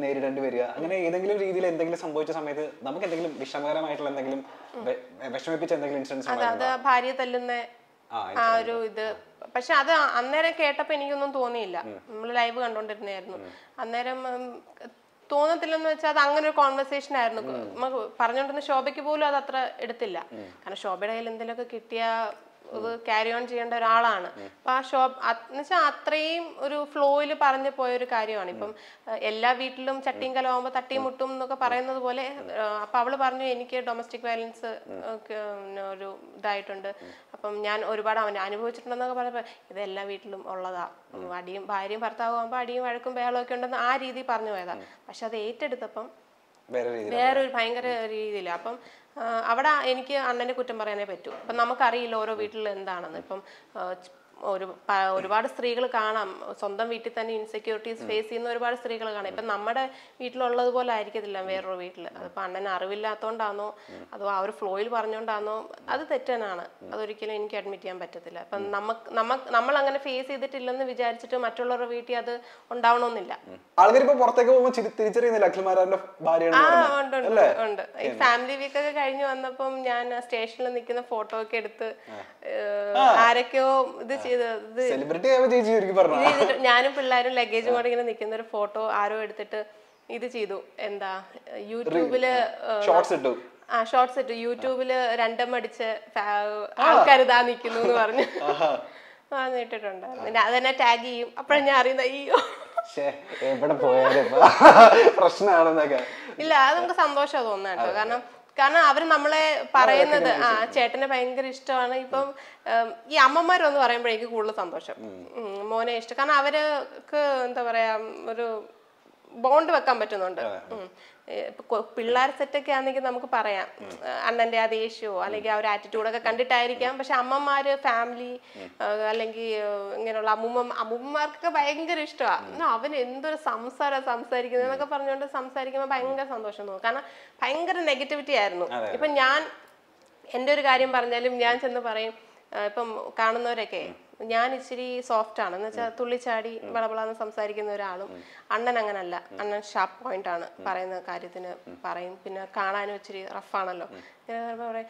നേരിടേണ്ടി വരിക അങ്ങനെ ഏതെങ്കിലും രീതിയിൽ എന്തെങ്കിലും സംഭവിച്ച സമയത്ത് നമുക്ക് എന്തെങ്കിലും വിഷമകരമായിട്ടുള്ള എന്തെങ്കിലും വിഷമിപ്പിച്ച എന്തെങ്കിലും ഇൻഷുറൻസ് അത് ഭാര്യ തല്ലുന്ന ആ ഒരു ഇത് പക്ഷെ അത് അന്നേരം കേട്ടപ്പോ എനിക്കൊന്നും തോന്നിയില്ല നമ്മൾ ലൈവ് കണ്ടോണ്ടിരുന്നായിരുന്നു അന്നേരം തോന്നത്തില്ലെന്ന് വെച്ചാൽ അത് അങ്ങനെ ഒരു കോൺവെർസേഷൻ ആയിരുന്നു പറഞ്ഞുകൊണ്ടിരുന്ന ശോഭയ്ക്ക് പോലും അത് അത്ര എടുത്തില്ല കാരണം ശോഭയുടെ കയ്യിൽ എന്തെങ്കിലുമൊക്കെ കിട്ടിയ ക്യാരി ഓൺ ചെയ്യേണ്ട ഒരാളാണ് അപ്പൊ ആ ഷോപ്പ് എന്നുവെച്ചാൽ അത്രയും ഒരു ഫ്ലോയിൽ പറഞ്ഞു പോയ ഒരു കാര്യമാണ് ഇപ്പം എല്ലാ വീട്ടിലും ചട്ടിയും കലമാകുമ്പോൾ തട്ടിയും മുട്ടും എന്നൊക്കെ പറയുന്നത് പോലെ അപ്പൊ അവള് പറഞ്ഞു എനിക്ക് ഡൊമസ്റ്റിക് വയലൻസ് ഒരു ഇതായിട്ടുണ്ട് അപ്പം ഞാൻ ഒരുപാട് അവൻ അനുഭവിച്ചിട്ടുണ്ടെന്നൊക്കെ പറഞ്ഞപ്പോ ഇത് എല്ലാ വീട്ടിലും ഉള്ളതാ അടിയും ഭാര്യയും ഭർത്താവുമാകുമ്പോൾ അടിയും വഴക്കും ബേളും ഒക്കെ ഉണ്ടെന്ന് ആ രീതി പറഞ്ഞു പോയതാ പക്ഷെ അത് ഏറ്റെടുത്തപ്പം വേറൊരു ഭയങ്കര രീതിയില്ല അപ്പം അവിടെ എനിക്ക് അണ്ണനെ കുറ്റം പറയാനേ പറ്റൂ അപ്പം നമുക്കറിയില്ല ഓരോ വീട്ടിൽ എന്താണെന്ന് ഇപ്പം ഒരു ഒരുപാട് സ്ത്രീകൾ കാണാം സ്വന്തം വീട്ടിൽ തന്നെ ഇൻസെക്യൂരിറ്റീസ് ഫേസ് ചെയ്യുന്ന ഒരുപാട് സ്ത്രീകൾ കാണാം ഇപ്പം നമ്മുടെ വീട്ടിലുള്ളത് പോലെ ആയിരിക്കത്തില്ല വേറൊരു വീട്ടിൽ അതിപ്പോൾ അണ്ണൻ അറിവില്ലാത്തതുകൊണ്ടാണോ അതോ ആ ഒരു ഫ്ലോയിൽ പറഞ്ഞുകൊണ്ടാണോ അത് തെറ്റനാണ് അതൊരിക്കലും എനിക്ക് അഡ്മിറ്റ് ചെയ്യാൻ പറ്റത്തില്ല അപ്പം നമുക്ക് നമുക്ക് നമ്മൾ അങ്ങനെ ഫേസ് ചെയ്തിട്ടില്ലെന്ന് വിചാരിച്ചിട്ട് മറ്റുള്ളവരുടെ വീട്ടിൽ അത് ഉണ്ടാവണമെന്നില്ല പുറത്തേക്ക് തിരിച്ചറിയുന്നില്ല ആ ഉണ്ട് ഉണ്ട് ഈ ഫാമിലി വീക്ക് ഒക്കെ കഴിഞ്ഞ് വന്നപ്പം ഞാൻ സ്റ്റേഷനിൽ നിൽക്കുന്ന ഫോട്ടോ ഒക്കെ എടുത്ത് ആരൊക്കെയോ ഇത് ഞാനും പിള്ളേരും ലഗേജ് കൊണ്ട് ഇങ്ങനെ നിൽക്കുന്ന ഒരു ഫോട്ടോ ആരോ എടുത്തിട്ട് ഇത് ചെയ്തു എന്താ യൂട്യൂബില് ഷോർട്സ് ഇട്ടു ആ ഷോർട്സ് ഇട്ടു യൂട്യൂബില് രണ്ടം അടിച്ച് ആൾക്കാരിതാ നിക്കുന്നു നിൽക്കുന്നു എന്ന് പറഞ്ഞു വന്നിട്ടുണ്ടായിരുന്നു അതെന്നെ ടാഗ് ചെയ്യും അപ്പോഴും ഞാൻ അറിയുന്ന അയ്യോ എവിടെ പ്രശ്നമാണെന്നൊക്കെ ഇല്ല അത് നമുക്ക് സന്തോഷം തോന്നാട്ടോ കാരണം കാരണം അവർ നമ്മളെ പറയുന്നത് ആ ചേട്ടനെ ഭയങ്കര ഇഷ്ടമാണ് ഇപ്പം ഈ അമ്മമാരൊന്ന് പറയുമ്പോഴേക്ക് കൂടുതൽ സന്തോഷം മോനെ ഇഷ്ടം കാരണം അവർക്ക് എന്താ പറയാ ഒരു ബോണ്ട് വെക്കാൻ പറ്റുന്നുണ്ട് പിള്ളേർ സെറ്റൊക്കെ ആണെങ്കിൽ നമുക്ക് പറയാം അണ്ണന്റെ ആ ദേഷ്യമോ അല്ലെങ്കിൽ ആ ഒരു ആറ്റിറ്റ്യൂഡൊക്കെ കണ്ടിട്ടായിരിക്കാം പക്ഷെ അമ്മമാര് ഫാമിലി അല്ലെങ്കിൽ ഇങ്ങനെയുള്ള അമ്മൂമ്മ അമ്മൂമ്മമാർക്കൊക്കെ ഭയങ്കര ഇഷ്ടമാണ് അവൻ എന്തൊരു സംസാരം സംസാരിക്കുന്നത് എന്നൊക്കെ പറഞ്ഞുകൊണ്ട് സംസാരിക്കുമ്പോൾ ഭയങ്കര സന്തോഷം തോന്നും കാരണം ഭയങ്കര നെഗറ്റിവിറ്റി ആയിരുന്നു ഇപ്പൊ ഞാൻ എൻ്റെ ഒരു കാര്യം പറഞ്ഞാലും ഞാൻ ചെന്ന് പറയും ഇപ്പം കാണുന്നവരൊക്കെ ഞാൻ ഇച്ചിരി സോഫ്റ്റ് ആണ് എന്ന് വെച്ചാൽ തുള്ളിച്ചാടി വളവളാന്ന് സംസാരിക്കുന്ന ഒരാളും അണ്ണൻ അങ്ങനല്ല അണ്ണൻ ഷാർപ്പ് പോയിന്റ് ആണ് പറയുന്ന കാര്യത്തിന് പറയും പിന്നെ കാണാനും ഇച്ചിരി റഫാണല്ലോ പറയും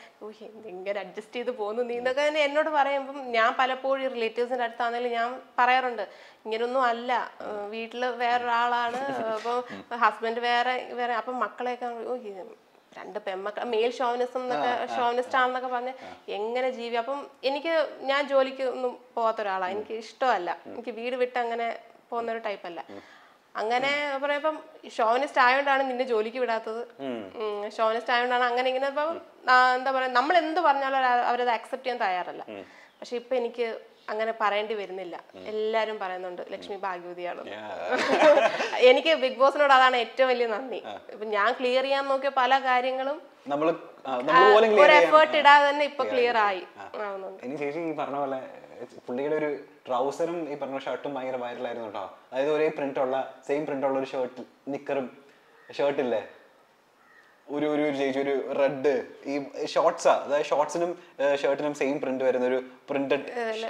ഇങ്ങനെ അഡ്ജസ്റ്റ് ചെയ്ത് പോകുന്നു നീ എന്നൊക്കെ തന്നെ എന്നോട് പറയുമ്പം ഞാൻ പലപ്പോഴും റിലേറ്റീവ്സിന്റെ അടുത്താണെങ്കിലും ഞാൻ പറയാറുണ്ട് ഇങ്ങനൊന്നും അല്ല വീട്ടില് വേറൊരാളാണ് [LAUGHS] അപ്പോൾ ഹസ്ബൻഡ് വേറെ വേറെ അപ്പൊ മക്കളെയൊക്കെ രണ്ട് പെമ്മക്കൾ മെയിൽ ഷോവിനിസം എന്നൊക്കെ ആണെന്നൊക്കെ പറഞ്ഞ് എങ്ങനെ ജീവി അപ്പം എനിക്ക് ഞാൻ ജോലിക്ക് ഒന്നും പോകാത്ത ഒരാളാണ് എനിക്ക് ഇഷ്ടമല്ല എനിക്ക് വീട് വിട്ട് അങ്ങനെ പോകുന്ന ഒരു ടൈപ്പ് അല്ല അങ്ങനെ പറയപ്പം ഷോവനിസ്റ്റ് ആയതുകൊണ്ടാണ് നിന്നെ ജോലിക്ക് വിടാത്തത് ഷോവനിസ്റ്റ് ആയതുകൊണ്ടാണ് അങ്ങനെ ഇങ്ങനെ ഇപ്പം എന്താ പറയാ നമ്മൾ എന്ത് പറഞ്ഞാലും അവരത് അക്സെപ്റ്റ് ചെയ്യാൻ തയ്യാറല്ല പക്ഷെ ഇപ്പൊ എനിക്ക് അങ്ങനെ പറയേണ്ടി വരുന്നില്ല എല്ലാരും പറയുന്നുണ്ട് ലക്ഷ്മി ഭാഗ്യവതിയാണ് [LAUGHS] എനിക്ക് ബിഗ് ബോസിനോട് അതാണ് ഏറ്റവും വലിയ നന്ദി ഇപ്പൊ ഞാൻ ക്ലിയർ ചെയ്യാൻ നോക്കിയ പല കാര്യങ്ങളും ഒരു എഫേർട്ട് ഇടാതെ തന്നെ ഇപ്പൊ ക്ലിയർ ആയി ചേച്ചി ഈ പറഞ്ഞ പോലെ പുള്ളിയുടെ ഒരു ട്രൗസറും ഈ പറഞ്ഞ ഷർട്ടും ഭയങ്കര വൈറലായിരുന്നു കേട്ടോ അതായത് ഒരേ പ്രിന്റ് ഉള്ള സെയിം പ്രിന്റ് ഉള്ള ഒരു ഷർട്ട് നിക്കറും ഷർട്ടില്ലേ ഒരു ഒരു ചേച്ചി ഒരു റെഡ് ഈ ഷോർട്സാ അതായത് ഷോർട്സിനും ഷർട്ടിനും സെയിം പ്രിന്റ് വരുന്ന ഒരു പ്രിന്റഡ്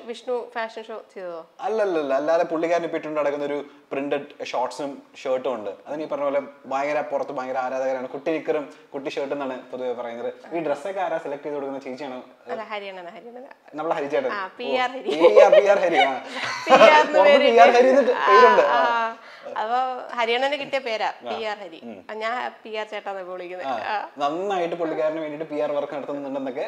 വിഷ്ണു ഫാഷൻ ഷോ ചെയ്തതോ അല്ലല്ലല്ല അല്ലാതെ പുള്ളിക്കാരൻ ഇപ്പൊ നടക്കുന്ന ഒരു പ്രിന്റഡ് ഷോർട്സും ഷർട്ടും ഉണ്ട് അതിന് ഈ പറഞ്ഞ പോലെ ഭയങ്കര പുറത്ത് ഭയങ്കര ആരാധകരാണ് കുട്ടി നിക്കറും കുട്ടി ഷർട്ടും എന്നാണ് പൊതുവെ പറയുന്നത് ഈ ഡ്രസ്സൊക്കെ ആരാ സെലക്ട് ചെയ്ത് കൊടുക്കുന്ന ചേച്ചിയാണ് നമ്മളെ ഹരിചേട്ടൻ അപ്പൊ ഹരിയാണന് കിട്ടിയ പേരാ പി ആർ ഹരി ഞാൻ പി ആർ ചേട്ടാ വിളിക്കുന്നത് നന്നായിട്ട് പുള്ളിക്കാരന് വേണ്ടിട്ട് പി ആർ വർക്ക് നടത്തുന്നുണ്ടെന്നൊക്കെ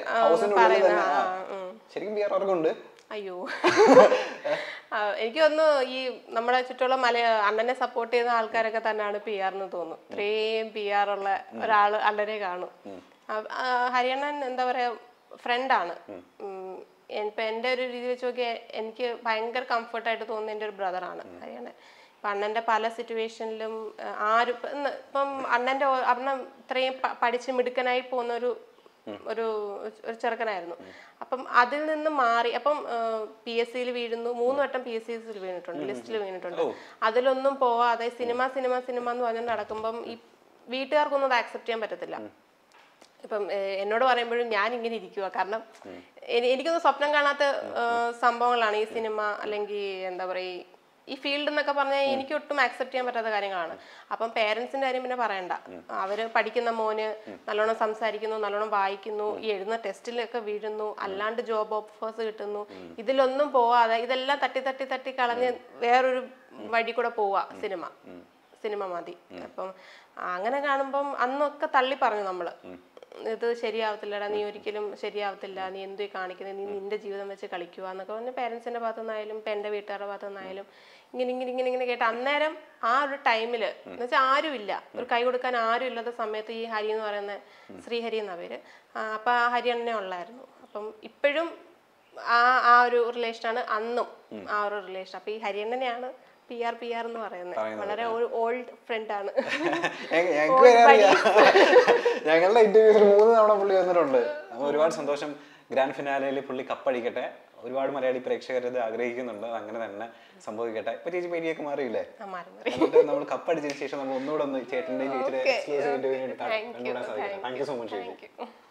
ശരിക്കും പി ആർ വർക്ക് ഉണ്ട് അയ്യോ [LAUGHS] എനിക്ക് തോന്നുന്നു ഈ നമ്മുടെ ചുറ്റുള്ള മല അണ്ണനെ സപ്പോർട്ട് ചെയ്യുന്ന ആൾക്കാരൊക്കെ തന്നെയാണ് പി ആർ എന്ന് തോന്നുന്നു ഇത്രയും പി ആർ ഉള്ള ഒരാൾ അണ്ണനെ കാണും ഹരിയണ്ണൻ എന്താ പറയാ ഫ്രണ്ടാണ് ഇപ്പൊ എൻ്റെ ഒരു രീതി വെച്ച് നോക്കിയാൽ എനിക്ക് ഭയങ്കര കംഫർട്ടായിട്ട് തോന്നുന്ന എൻ്റെ ഒരു ബ്രദറാണ് ഹരിയണ്ണൻ അപ്പം അണ്ണൻ്റെ പല സിറ്റുവേഷനിലും ആരും ഇപ്പം അണ്ണൻ്റെ അണ്ണൻ ഇത്രയും പഠിച്ച് മിടുക്കനായി പോകുന്ന ഒരു ഒരു ഒരു ചെറുക്കനായിരുന്നു അപ്പം അതിൽ നിന്ന് മാറി അപ്പം പി എസ് സിയിൽ വീഴുന്നു മൂന്ന് വട്ടം പി എസ് സിയിൽ വീണിട്ടുണ്ട് ലിസ്റ്റിൽ വീണിട്ടുണ്ട് അതിലൊന്നും പോവാതെ സിനിമ സിനിമ സിനിമ എന്ന് പറഞ്ഞു നടക്കുമ്പം ഈ വീട്ടുകാർക്കൊന്നും അത് ആക്സെപ്റ്റ് ചെയ്യാൻ പറ്റത്തില്ല ഇപ്പം എന്നോട് പറയുമ്പോഴും ഞാൻ ഇങ്ങനെ ഇരിക്കുക കാരണം എനിക്കൊന്നും സ്വപ്നം കാണാത്ത സംഭവങ്ങളാണ് ഈ സിനിമ അല്ലെങ്കിൽ എന്താ പറയുക ഈ ഫീൽഡ് എന്നൊക്കെ പറഞ്ഞാൽ എനിക്ക് ഒട്ടും ആക്സെപ്റ്റ് ചെയ്യാൻ പറ്റാത്ത കാര്യങ്ങളാണ് അപ്പം പേരൻസിന്റെ കാര്യം പിന്നെ പറയണ്ട അവര് പഠിക്കുന്ന മോന് നല്ലോണം സംസാരിക്കുന്നു നല്ലോണം വായിക്കുന്നു ഈ എഴുതുന്ന ടെസ്റ്റിലൊക്കെ വീഴുന്നു അല്ലാണ്ട് ജോബ് ഓഫേഴ്സ് കിട്ടുന്നു ഇതിലൊന്നും പോവാതെ ഇതെല്ലാം തട്ടി തട്ടി തട്ടി കളഞ്ഞ് വേറൊരു വഴി കൂടെ പോവാ സിനിമ സിനിമ മതി അപ്പം അങ്ങനെ കാണുമ്പം അന്നൊക്കെ തള്ളി പറഞ്ഞു നമ്മള് ഇത് ശരിയാവത്തില്ലടാ നീ ഒരിക്കലും ശരിയാവത്തില്ല നീ എന്തു കാണിക്കുന്നത് നീ നിന്റെ ജീവിതം വെച്ച് കളിക്കുക എന്നൊക്കെ പറഞ്ഞ് പേരൻസിൻ്റെ ഭാഗത്തു നിന്നായാലും ഇപ്പൊ എന്റെ വീട്ടുകാരുടെ ഭാഗത്തു നിന്നായാലും ഇങ്ങനെ ഇങ്ങനെ ഇങ്ങനെ ഇങ്ങനെ കേട്ട അന്നേരം ആ ഒരു ടൈമില് എന്ന് വെച്ചാൽ ആരുമില്ല ഒരു കൈ കൊടുക്കാൻ ആരും ഇല്ലാത്ത സമയത്ത് ഈ ഹരി എന്ന് പറയുന്ന ശ്രീഹരി എന്നാ പേര് അപ്പൊ ആ ഹരി തന്നെ ഉള്ളായിരുന്നു അപ്പം ഇപ്പോഴും ആ ആ ഒരു റിലേഷനാണ് അന്നും ആ ഒരു റിലേഷൻ അപ്പൊ ഈ ഹരിയണ്ണനെയാണ് പി ആർ പി ആർ എന്ന് പറയുന്നത് വളരെ ഓൾഡ് ഫ്രണ്ട് ആണ് [LAUGHS] [LAUGHS] [LAUGHS] ഞങ്ങളുടെ ഇന്റർവ്യൂസിൽ മൂന്ന് തവണ പുള്ളി വന്നിട്ടുണ്ട് ഒരുപാട് സന്തോഷം ഗ്രാൻഡ് ഫിനാലയിൽ പുള്ളി കപ്പടിക്കട്ടെ ഒരുപാട് മലയാളി പ്രേക്ഷകരത് ആഗ്രഹിക്കുന്നുണ്ട് അങ്ങനെ തന്നെ സംഭവിക്കട്ടെ ഇപ്പൊ ചേച്ചി പേടിയൊക്കെ മാറിയില്ലേ നമ്മൾ കപ്പടിച്ചതിന് ശേഷം നമ്മൾ ഒന്നുകൂടെ ഒന്ന് ചേട്ടന്റെ ചേച്ചിയുടെ സോ മച്ച്